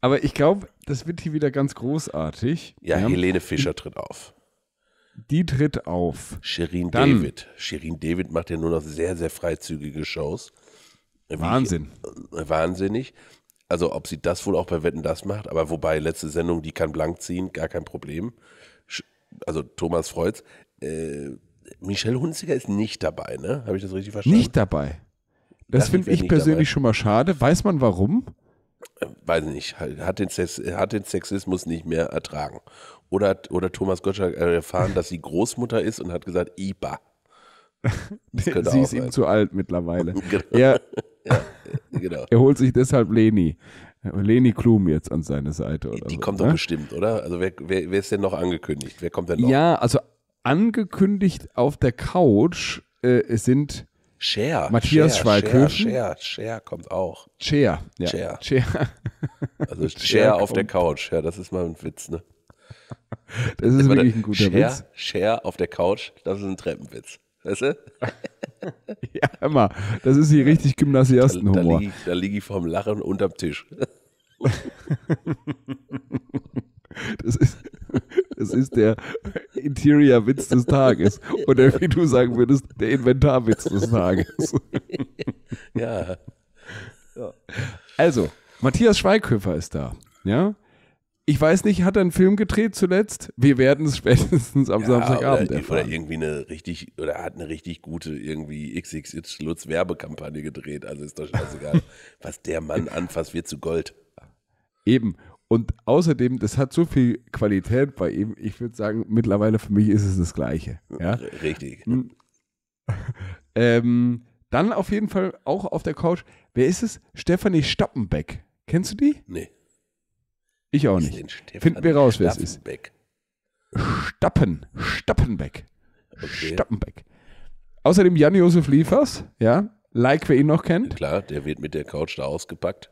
aber ich glaube, das wird hier wieder ganz großartig. Ja, ja. Helene Fischer tritt auf. Die tritt auf. Shirin Dann. David. Shirin David macht ja nur noch sehr, sehr freizügige Shows. Wahnsinn. Ich, äh, wahnsinnig. Also, ob sie das wohl auch bei Wetten das macht, aber wobei, letzte Sendung, die kann blank ziehen, gar kein Problem. Also, Thomas Freud's. Äh, Michelle Hunziger ist nicht dabei, ne? Habe ich das richtig verstanden? Nicht dabei. Das, das finde ich persönlich dabei. schon mal schade. Weiß man warum? weiß nicht, hat den, Sex, hat den Sexismus nicht mehr ertragen. Oder, oder Thomas Gottschalk erfahren, dass sie Großmutter ist und hat gesagt, Iba. [LAUGHS] sie ist sein. ihm zu alt mittlerweile. [LAUGHS] genau. Er, [LAUGHS] ja, genau. er holt sich deshalb Leni. Leni Klum jetzt an seine Seite. Oder die so, kommt doch ne? bestimmt, oder? Also wer, wer, wer ist denn noch angekündigt? Wer kommt denn noch? Ja, also angekündigt auf der Couch äh, sind Scher. Matthias Schwalköfen. Scher, Scher kommt auch. Scher. Ja. Scher. Scher. Also [LAUGHS] Scher auf der Couch. Ja, das ist mal ein Witz, ne? Das ist Warte, wirklich ein guter Scher, Witz. Scher auf der Couch, das ist ein Treppenwitz. Weißt du? [LAUGHS] ja, immer. Das ist hier richtig Gymnasiastenhumor. Da, da liege ich, lieg ich vom Lachen unterm Tisch. [LAUGHS] das ist, das ist der Interior-Witz des Tages. Oder wie du sagen würdest, der Inventar-Witz des Tages. [LAUGHS] ja. ja. Also, Matthias Schweighöfer ist da. Ja. Ich weiß nicht, hat er einen Film gedreht zuletzt? Wir werden es [LAUGHS] spätestens am ja, Samstagabend oder, erfahren. Oder irgendwie eine richtig, oder hat eine richtig gute irgendwie XXX Lutz Werbekampagne gedreht. Also ist doch scheißegal, [LAUGHS] was der Mann anfasst, wird zu Gold. Eben. Und außerdem, das hat so viel Qualität bei ihm. Ich würde sagen, mittlerweile für mich ist es das Gleiche. Ja? Richtig. Hm. [LAUGHS] Ähm, dann auf jeden Fall auch auf der Couch. Wer ist es? Stefanie Stappenbeck. Kennst du die? Nee. Ich auch nicht. Finden wir raus, wer es ist. Stappen. Stappenbeck. Okay. Stappenbeck. Außerdem Jan-Josef Liefers, ja, like wer ihn noch kennt. Klar, der wird mit der Couch da ausgepackt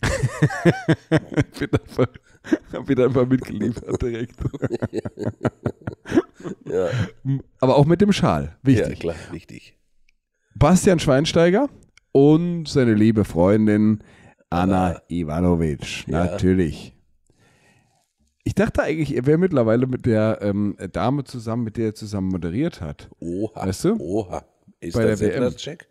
wird, einfach, wird einfach mitgeliefert direkt. [LAUGHS] ja. Aber auch mit dem Schal. Wichtig. Ja, klar, wichtig. Bastian Schweinsteiger und seine liebe Freundin Anna ja. Ivanovic. Natürlich. Ich dachte eigentlich, er wäre mittlerweile mit der ähm, Dame zusammen, mit der er zusammen moderiert hat. Oha. Weißt du? Oha. Ist Bei das der WM. Check?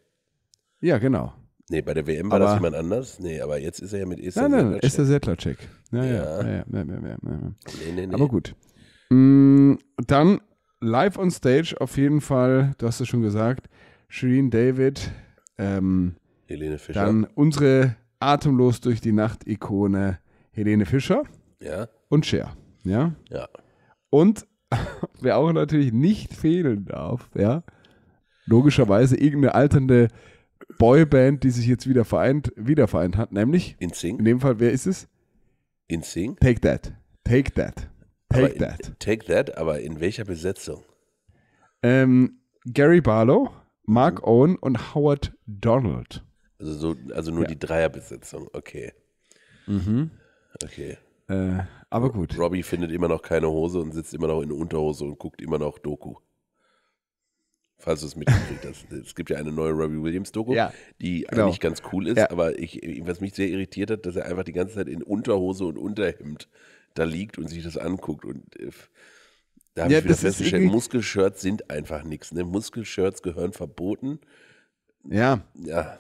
Ja, genau. Nee, bei der WM war das jemand anders. Nee, aber jetzt ist er ja mit Esther Nein, nein, Esther Sedlacek. Ja, ja. Ja, ja, Aber gut. Mm, dann live on stage auf jeden Fall, du hast es schon gesagt, Shireen David, ähm, Helene Fischer. Dann unsere atemlos durch die Nacht Ikone Helene Fischer. Ja. Und Cher. Ja. Ja. Und [LAUGHS] wer auch natürlich nicht fehlen darf, ja, logischerweise irgendeine alternde Boyband, die sich jetzt wieder vereint, wieder vereint hat, nämlich In Sync. In dem Fall, wer ist es? In Sync. Take That. Take That. Take aber That. In, take That, aber in welcher Besetzung? Ähm, Gary Barlow, Mark mhm. Owen und Howard Donald. Also, so, also nur ja. die Dreierbesetzung, okay. Mhm. Okay. Äh, aber gut. Robbie findet immer noch keine Hose und sitzt immer noch in Unterhose und guckt immer noch Doku falls du es mitgekriegt [LAUGHS] Es gibt ja eine neue Robbie Williams-Doku, ja, die genau. eigentlich ganz cool ist, ja. aber ich, was mich sehr irritiert hat, dass er einfach die ganze Zeit in Unterhose und Unterhemd da liegt und sich das anguckt. Und äh, da habe ja, ich wieder festgestellt, Muskelshirts sind einfach nichts. Ne? Muskelshirts gehören verboten. Ja. Ja.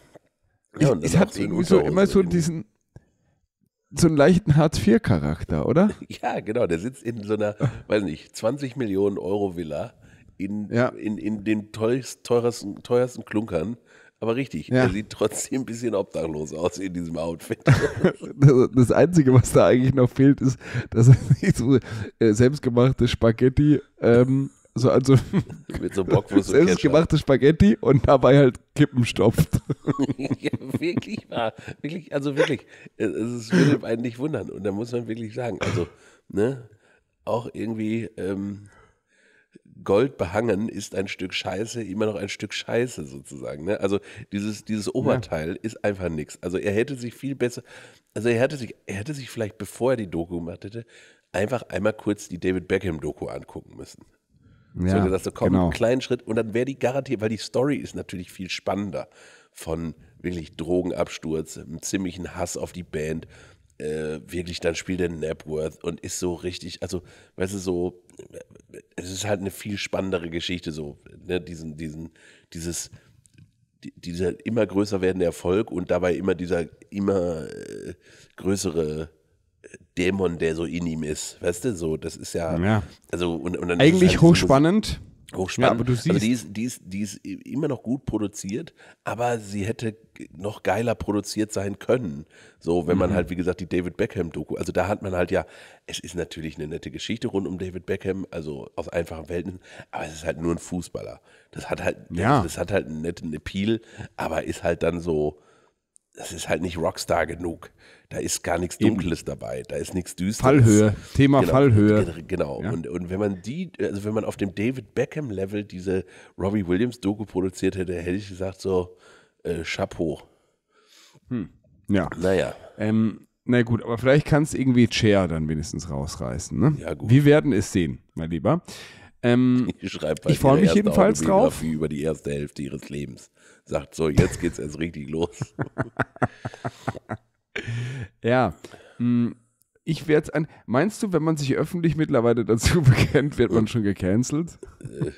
ja ich ich hatte irgendwie so immer so diesen, so einen leichten Hartz-IV-Charakter, oder? [LAUGHS] Ja, genau. Der sitzt in so einer, weiß nicht, 20 Millionen Euro Villa in, ja. in, in den teuersten, teuersten, Klunkern. Aber richtig, ja. er sieht trotzdem ein bisschen obdachlos aus in diesem Outfit. [LAUGHS] Das Einzige, was da eigentlich noch fehlt, ist, dass er sich so äh, selbstgemachte Spaghetti, ähm, so, also [LAUGHS] mit so Bockwurst selbstgemachte Spaghetti und dabei halt Kippen stopft. [LAUGHS] ja, wirklich wahr. Wirklich, also wirklich. Äh, es, es würde einen nicht wundern. Und da muss man wirklich sagen, also, ne, auch irgendwie. Ähm, Gold behangen ist ein Stück Scheiße immer noch ein Stück Scheiße sozusagen. Ne? Also dieses, dieses Oberteil ja. ist einfach nichts. Also er hätte sich viel besser, also er hätte sich, er hätte sich vielleicht, bevor er die Doku gemacht hätte, einfach einmal kurz die David Beckham-Doku angucken müssen. Ja, so, dass so kommt, genau. einen kleinen Schritt und dann wäre die garantiert, weil die Story ist natürlich viel spannender von wirklich Drogenabsturz, einem ziemlichen Hass auf die Band, äh, wirklich, dann spielt er Napworth und ist so richtig, also, weißt du, so, äh, es ist halt eine viel spannendere Geschichte, so, ne, diesen, diesen, dieses, dieser immer größer werdende Erfolg und dabei immer dieser immer äh, größere äh, Dämon, der so in ihm ist, weißt du, so, das ist ja, ja. also, und, und dann Eigentlich halt hochspannend. Hochspannend. Ja, aber du siehst. Also die ist, die, ist, die ist immer noch gut produziert, aber sie hätte noch geiler produziert sein können. So, wenn man mhm. halt, wie gesagt, die David Beckham-Doku, also da hat man halt ja, es ist natürlich eine nette Geschichte rund um David Beckham, also aus einfachen Verhältnissen, aber es ist halt nur ein Fußballer. Das hat halt, ja. das, das hat halt einen netten Appeal, aber ist halt dann so, das ist halt nicht Rockstar genug. Da ist gar nichts Dunkles dabei, da ist nichts Düsteres. Fallhöhe, Thema genau. Fallhöhe. Genau. Ja. Und, und wenn man die, also wenn man auf dem David Beckham-Level diese Robbie Williams-Doku produziert hätte, hätte ich gesagt, so äh, Chapeau. Hm. Ja. Naja. Ähm, na gut, aber vielleicht kann es irgendwie Chair dann wenigstens rausreißen. Ne? Ja, gut. Wir werden es sehen, mein Lieber. Ähm, [LAUGHS] ich, ich freue mich jedenfalls drauf. Über die erste Hälfte ihres Lebens sagt, so, jetzt geht's erst richtig los. [LAUGHS] ja. Hm, ich werde es ein. Meinst du, wenn man sich öffentlich mittlerweile dazu [LAUGHS] bekennt, wird man schon gecancelt? Äh,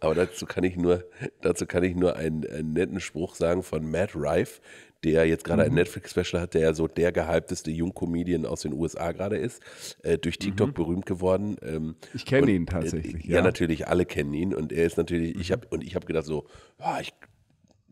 aber dazu kann ich nur, dazu kann ich nur einen, einen netten Spruch sagen von Matt Rife, der jetzt gerade mhm. ein Netflix-Special hat, der ja so der gehypteste Jungcomedian aus den USA gerade ist, äh, durch TikTok mhm. berühmt geworden. Ähm, ich kenne ihn äh, tatsächlich. Äh, ja. ja. natürlich, alle kennen ihn und er ist natürlich, ich mhm. habe und ich habe gedacht so, oh, ich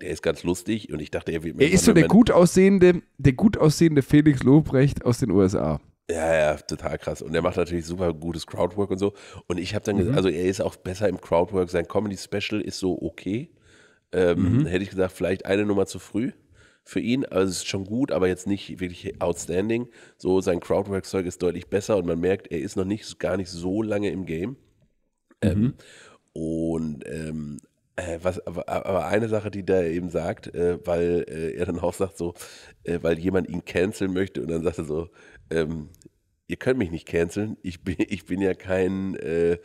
der ist ganz lustig und ich dachte, er wird mir. Er ist so der gut aussehende, der gut aussehende Felix Lobrecht aus den USA. Ja, ja, total krass. Und er macht natürlich super gutes Crowdwork und so. Und ich habe dann mhm. gesagt, also er ist auch besser im Crowdwork. Sein Comedy-Special ist so okay. Ähm, mhm. Hätte ich gesagt, vielleicht eine Nummer zu früh für ihn. Also es ist schon gut, aber jetzt nicht wirklich outstanding. So, sein Crowdwork-Zeug ist deutlich besser und man merkt, er ist noch nicht gar nicht so lange im Game. Ähm, mhm. Und ähm, äh, was, aber, aber, eine Sache, die da eben sagt, äh, weil äh, er dann auch sagt, so, äh, weil jemand ihn canceln möchte und dann sagt er so, ähm, ihr könnt mich nicht canceln, ich bin, [LAUGHS] ich bin ja kein, äh,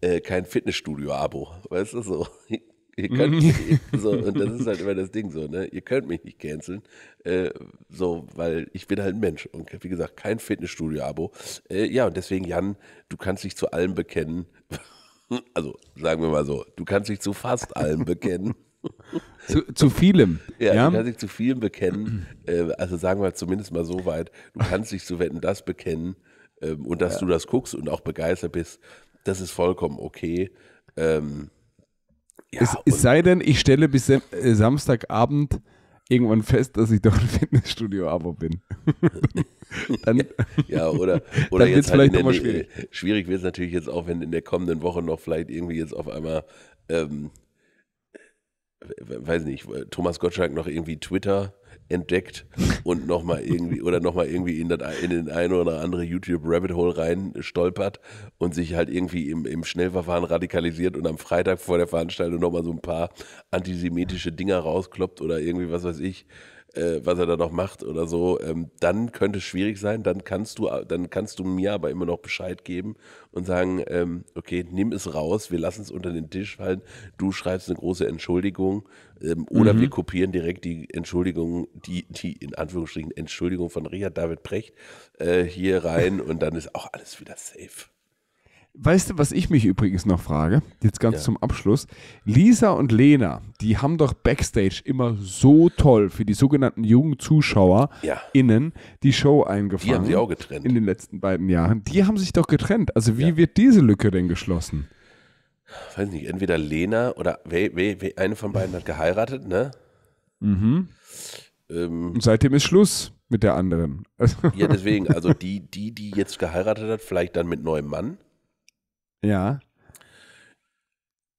äh, kein Fitnessstudio-Abo. Weißt du so? [LAUGHS] ihr könnt [LAUGHS] mhm. so und das ist halt immer das Ding so, ne? Ihr könnt mich nicht canceln, äh, so, weil ich bin halt ein Mensch und wie gesagt kein Fitnessstudio-Abo. Äh, ja und deswegen Jan, du kannst dich zu allem bekennen, also sagen wir mal so, du kannst dich zu fast allem bekennen. [LAUGHS] Zu, zu, vielem. Ja, ja, du kannst dich zu vielem bekennen. Ähm, also sagen wir zumindest mal so weit, du kannst dich zu Wetten das bekennen ähm, und dass ja. du das guckst und auch begeistert bist, das ist vollkommen okay. Ähm, ja, es, es, sei denn, ich stelle bis äh, Samstagabend irgendwann fest, dass ich doch ein Fitnessstudio-Abo bin. [LAUGHS] dann, ja, oder, [LAUGHS] oder jetzt halt vielleicht der, schwierig. schwierig wird es natürlich jetzt auch, wenn in der kommenden Woche noch vielleicht irgendwie jetzt auf einmal ähm, weiß nicht, Thomas Gottschalk noch irgendwie Twitter entdeckt und nochmal irgendwie oder nochmal irgendwie in, das, in den ein oder andere YouTube-Rabbit-Hole rein stolpert und sich halt irgendwie im, im Schnellverfahren radikalisiert und am Freitag vor der Veranstaltung nochmal so ein paar antisemitische Dinger rauskloppt oder irgendwie was weiß ich äh, was er da noch macht oder so, ähm, dann könnte es schwierig sein. Dann kannst du, äh, dann kannst du mir aber immer noch Bescheid geben und sagen, ähm, okay, nimm es raus, wir lassen es unter den Tisch fallen, du schreibst eine große Entschuldigung ähm, oder mhm. wir kopieren direkt die Entschuldigung, die, die in Anführungsstrichen Entschuldigung von Richard David Precht äh, hier rein und dann ist auch alles wieder safe. Weißt du, was ich mich übrigens noch frage, jetzt ganz ja. zum Abschluss? Lisa und Lena, die haben doch Backstage immer so toll für die sogenannten jungen Zuschauer ja. die Show eingefangen. Die haben sie auch getrennt. In den letzten beiden Jahren. Die haben sich doch getrennt. Also wie ja. wird diese Lücke denn geschlossen? weiß nicht, entweder Lena oder we, we, we, eine von beiden hat geheiratet, ne? Mhm. Ähm, und seitdem ist Schluss mit der anderen. ja, deswegen, also die, die, die jetzt geheiratet hat, vielleicht dann mit neuem Mann. Ja.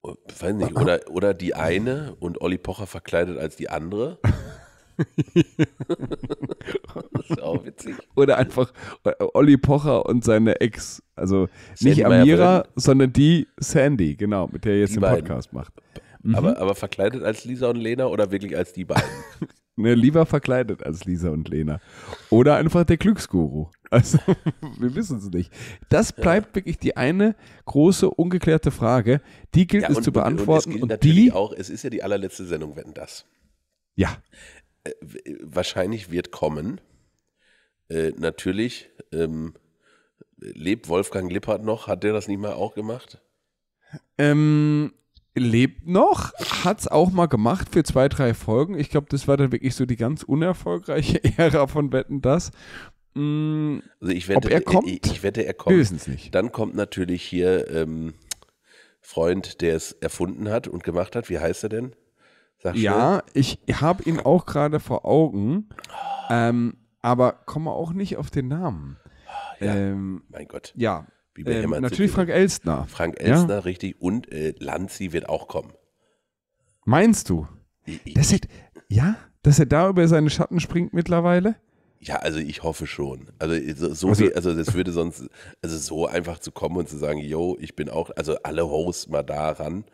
Oh, weiß nicht, oder, oder die eine und Olli Pocher verkleidet als die andere. [LAUGHS] das ist auch witzig. Oder einfach äh, Olli Pocher und seine Ex. Also Sandy nicht Amira, sondern die Sandy, genau, mit der er jetzt die den beiden. Podcast macht. Mhm. Aber, aber verkleidet als Lisa und Lena oder wirklich als die beiden? [LAUGHS] ne, lieber verkleidet als Lisa und Lena. Oder einfach der Glücksguru. Also, [LAUGHS] wir wissen es nicht. Das bleibt ja. wirklich die eine große, ungeklärte Frage. Die gilt ja, es und, zu beantworten. Und, und, und die auch, es ist ja die allerletzte Sendung, wenn das. Ja. Äh, wahrscheinlich wird kommen. Äh, natürlich ähm, lebt Wolfgang Lippert noch. Hat der das nicht mal auch gemacht? Ähm, lebt noch, hat es auch mal gemacht für zwei, drei Folgen. Ich glaube, das war dann wirklich so die ganz unerfolgreiche [LAUGHS] Ära von Wetten Das. Mh, mm, also ich wette, ob er äh, kommt? Ich, ich wette, er kommt. Wir nicht. Dann kommt natürlich hier ähm, Freund, der es erfunden hat und gemacht hat. Wie heißt er denn? Sag ja, ich habe ihn auch gerade vor Augen, ähm, aber komme auch nicht auf den Namen. Ah, ja, ähm, mein Gott. Ja. Wie ähm, natürlich Frank Elstner. Frank Elstner, ja. richtig. Und äh, Lanzi wird auch kommen. Meinst du? Ich, ich. Dass er, ja, dass er da über seine Schatten springt mittlerweile? Ja, also ich hoffe schon. Also so also, wie, also das würde sonst, also so einfach zu kommen und zu sagen, yo, ich bin auch, also alle Hosts mal da ran.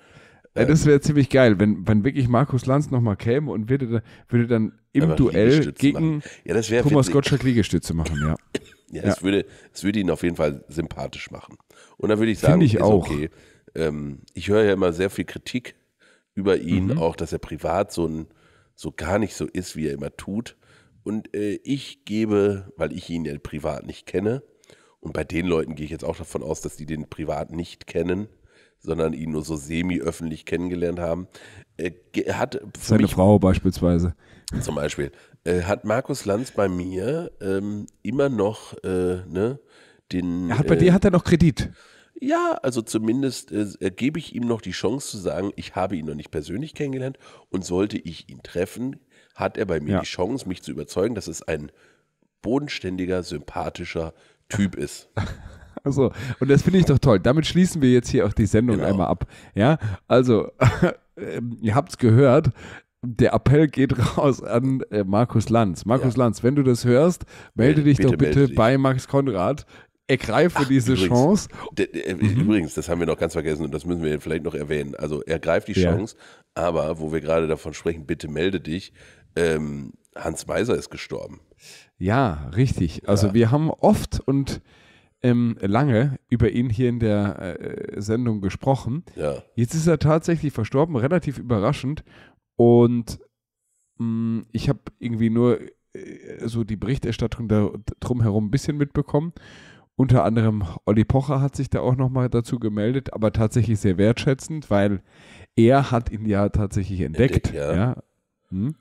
Ja, das ähm, wäre ziemlich geil, wenn, wenn wirklich Markus Lanz nochmal käme und würde, würde dann im Duell gegen ja, Thomas witzig. Gottschalk Liegestütze machen, ja. [LAUGHS] ja, Es, ja. würde, das würde ihn auf jeden Fall sympathisch machen. Und dann würde ich sagen, Find ich auch. okay. Ähm, ich höre ja immer sehr viel Kritik über ihn, mhm. auch dass er privat so, ein, so gar nicht so ist, wie er immer tut. Und äh, ich gebe, weil ich ihn ja privat nicht kenne, und bei den Leuten gehe ich jetzt auch davon aus, dass die den privat nicht kennen, sondern ihn nur so semi-öffentlich kennengelernt haben, äh, hat seine mich, Frau beispielsweise. Zum Beispiel äh, hat Markus Lanz bei mir ähm, immer noch äh, ne, den. Er hat bei äh, dir hat er noch Kredit. Ja, also zumindest äh, äh, gebe ich ihm noch die Chance zu sagen, ich habe ihn noch nicht persönlich kennengelernt und sollte ich ihn treffen, hat er bei mir ja. die Chance, mich zu überzeugen, dass es ein bodenständiger, sympathischer Typ ist. [LAUGHS] Also, und das finde ich doch toll. Damit schließen wir jetzt hier auch die Sendung genau. einmal ab. Ja, also, [LAUGHS] ähm, ihr habt es gehört. Der Appell geht raus an äh, Markus Lanz. Markus ja. Lanz, wenn du das hörst, melde dich bitte, doch bitte bei dich. Max Konrad. Ergreife Ach, diese übrigens, Chance. Äh, mhm. Übrigens, das haben wir noch ganz vergessen und das müssen wir vielleicht noch erwähnen. Also ergreife die ja. Chance, aber wo wir gerade davon sprechen, bitte melde dich ähm, Hans Weiser ist gestorben. Ja, richtig. Also ja. wir haben oft und ähm, lange über ihn hier in der äh, Sendung gesprochen. Ja. Jetzt ist er tatsächlich verstorben, relativ überraschend. Und mh, mm, ich habe irgendwie nur äh, so die Berichterstattung da, drumherum ein bisschen mitbekommen. Unter anderem Olli Pocher hat sich da auch nochmal dazu gemeldet, aber tatsächlich sehr wertschätzend, weil er hat ihn ja tatsächlich entdeckt. entdeckt ja. ja. Hm.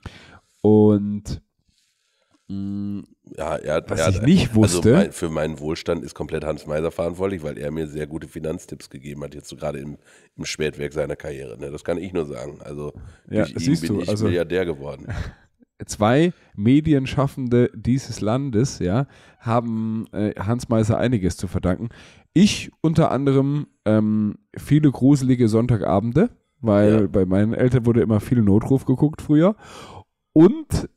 Und mm, ja, er, was er, ich nicht also wusste. mein, für meinen Wohlstand ist komplett Hans Meiser verantwortlich, weil er mir sehr gute Finanztipps gegeben hat, jetzt so gerade im, im Spätwerk seiner Karriere. Ne? Das kann ich nur sagen. Also ja, durch ihn bin du, ich also, Milliardär geworden. [LAUGHS] Zwei Medienschaffende dieses Landes ja, haben äh, Hans Meiser einiges zu verdanken. Ich unter anderem ähm, viele gruselige Sonntagabende, weil ja. bei meinen Eltern wurde immer viel Notruf geguckt früher. Und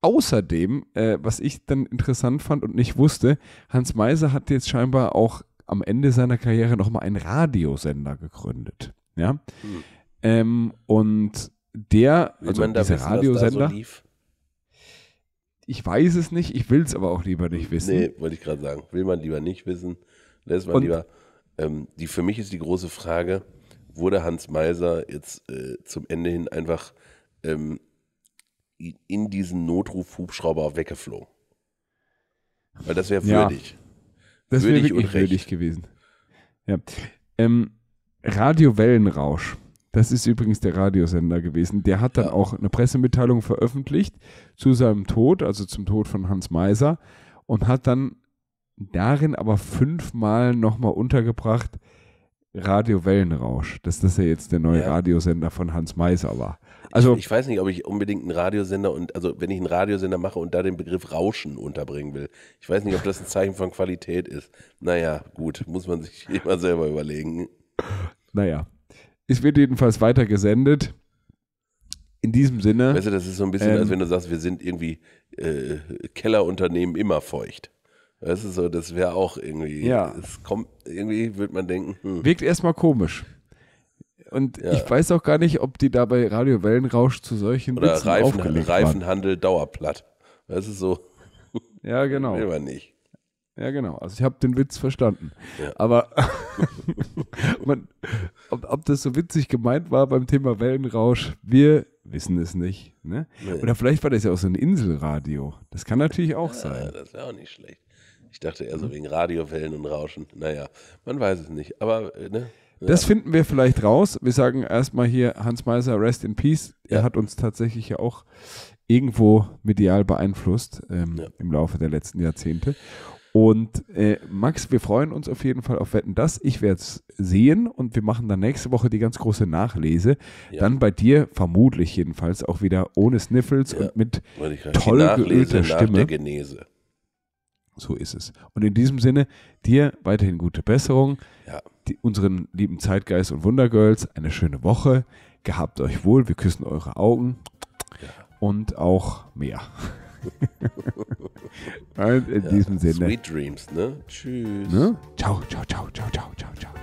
außerdem, äh, was ich dann interessant fand und nicht wusste, Hans Meiser hat jetzt scheinbar auch am Ende seiner Karriere nochmal einen Radiosender gegründet. Ja. Hm. Ähm, und der, also dieser wissen, Radiosender. So ich weiß es nicht, ich will es aber auch lieber nicht wissen. Nee, wollte ich gerade sagen. Will man lieber nicht wissen. Lässt man und, lieber. Ähm, die, für mich ist die große Frage: Wurde Hans Meiser jetzt äh, zum Ende hin einfach ähm, in diesen Notruf-Hubschrauber weggeflogen. Weil das wäre würdig. Ja, das wäre wirklich und recht. würdig gewesen. Ja. Ähm, Radiowellenrausch. Das ist übrigens der Radiosender gewesen. Der hat dann ja. auch eine Pressemitteilung veröffentlicht zu seinem Tod, also zum Tod von Hans Meiser, und hat dann darin aber fünfmal nochmal untergebracht, Radio Wellenrausch, dass das ja jetzt der neue ja. Radiosender von Hans Meiser war. Also ich, ich, weiß nicht, ob ich unbedingt einen Radiosender und also wenn ich einen Radiosender mache und da den Begriff Rauschen unterbringen will, ich weiß nicht, ob das ein Zeichen von Qualität ist. Naja, gut, muss man sich [LAUGHS] immer selber überlegen. Naja, es wird jedenfalls weiter gesendet. In diesem Sinne. Weißt du, das ist so ein bisschen, ähm, als wenn du sagst, wir sind irgendwie äh, Kellerunternehmen immer feucht. Weißt du so, das wäre auch irgendwie. Ja. Es kommt, irgendwie würde man denken. Hm. Wirkt erstmal komisch. Und ja. ich weiß auch gar nicht, ob die dabei bei Radio Wellenrausch zu solchen Oder Witzen Reifen, aufgelegt Reifenhandel waren. dauerplatt. Das ist so. Ja, genau. Will man nicht. Ja, genau. Also ich habe den Witz verstanden. Ja. Aber [LAUGHS] man, ob, ob, das so witzig gemeint war beim Thema Wellenrausch, wir wissen es nicht. Ne? Nee. Oder vielleicht war das ja auch so ein Inselradio. Das kann natürlich auch ja, sein. Das wäre auch nicht schlecht. Ich dachte eher so mhm. wegen Radiowellen und Rauschen. Naja, man weiß es nicht. Aber, äh, ne? Ja. Das finden wir vielleicht raus. Wir sagen erstmal hier Hans Meiser, rest in peace. Ja. Er hat uns tatsächlich ja auch irgendwo medial beeinflusst ähm, ja. im Laufe der letzten Jahrzehnte. Und äh, Max, wir freuen uns auf jeden Fall auf Wetten das. Ich werde es sehen und wir machen dann nächste Woche die ganz große Nachlese. Ja. Dann bei dir vermutlich jedenfalls auch wieder ohne Sniffels ja. und mit toll geölter Stimme. Nach der Genese. So ist es. Und in diesem Sinne, dir weiterhin gute Besserung, ja. die, unseren lieben Zeitgeist und Wundergirls eine schöne Woche. Gehabt euch wohl, wir küssen eure Augen und auch mehr. und [LAUGHS] in ja. diesem Sinne. Sweet Dreams, ne? Tschüss. Ne? Ciao, ciao, ciao, ciao, ciao, ciao, ciao.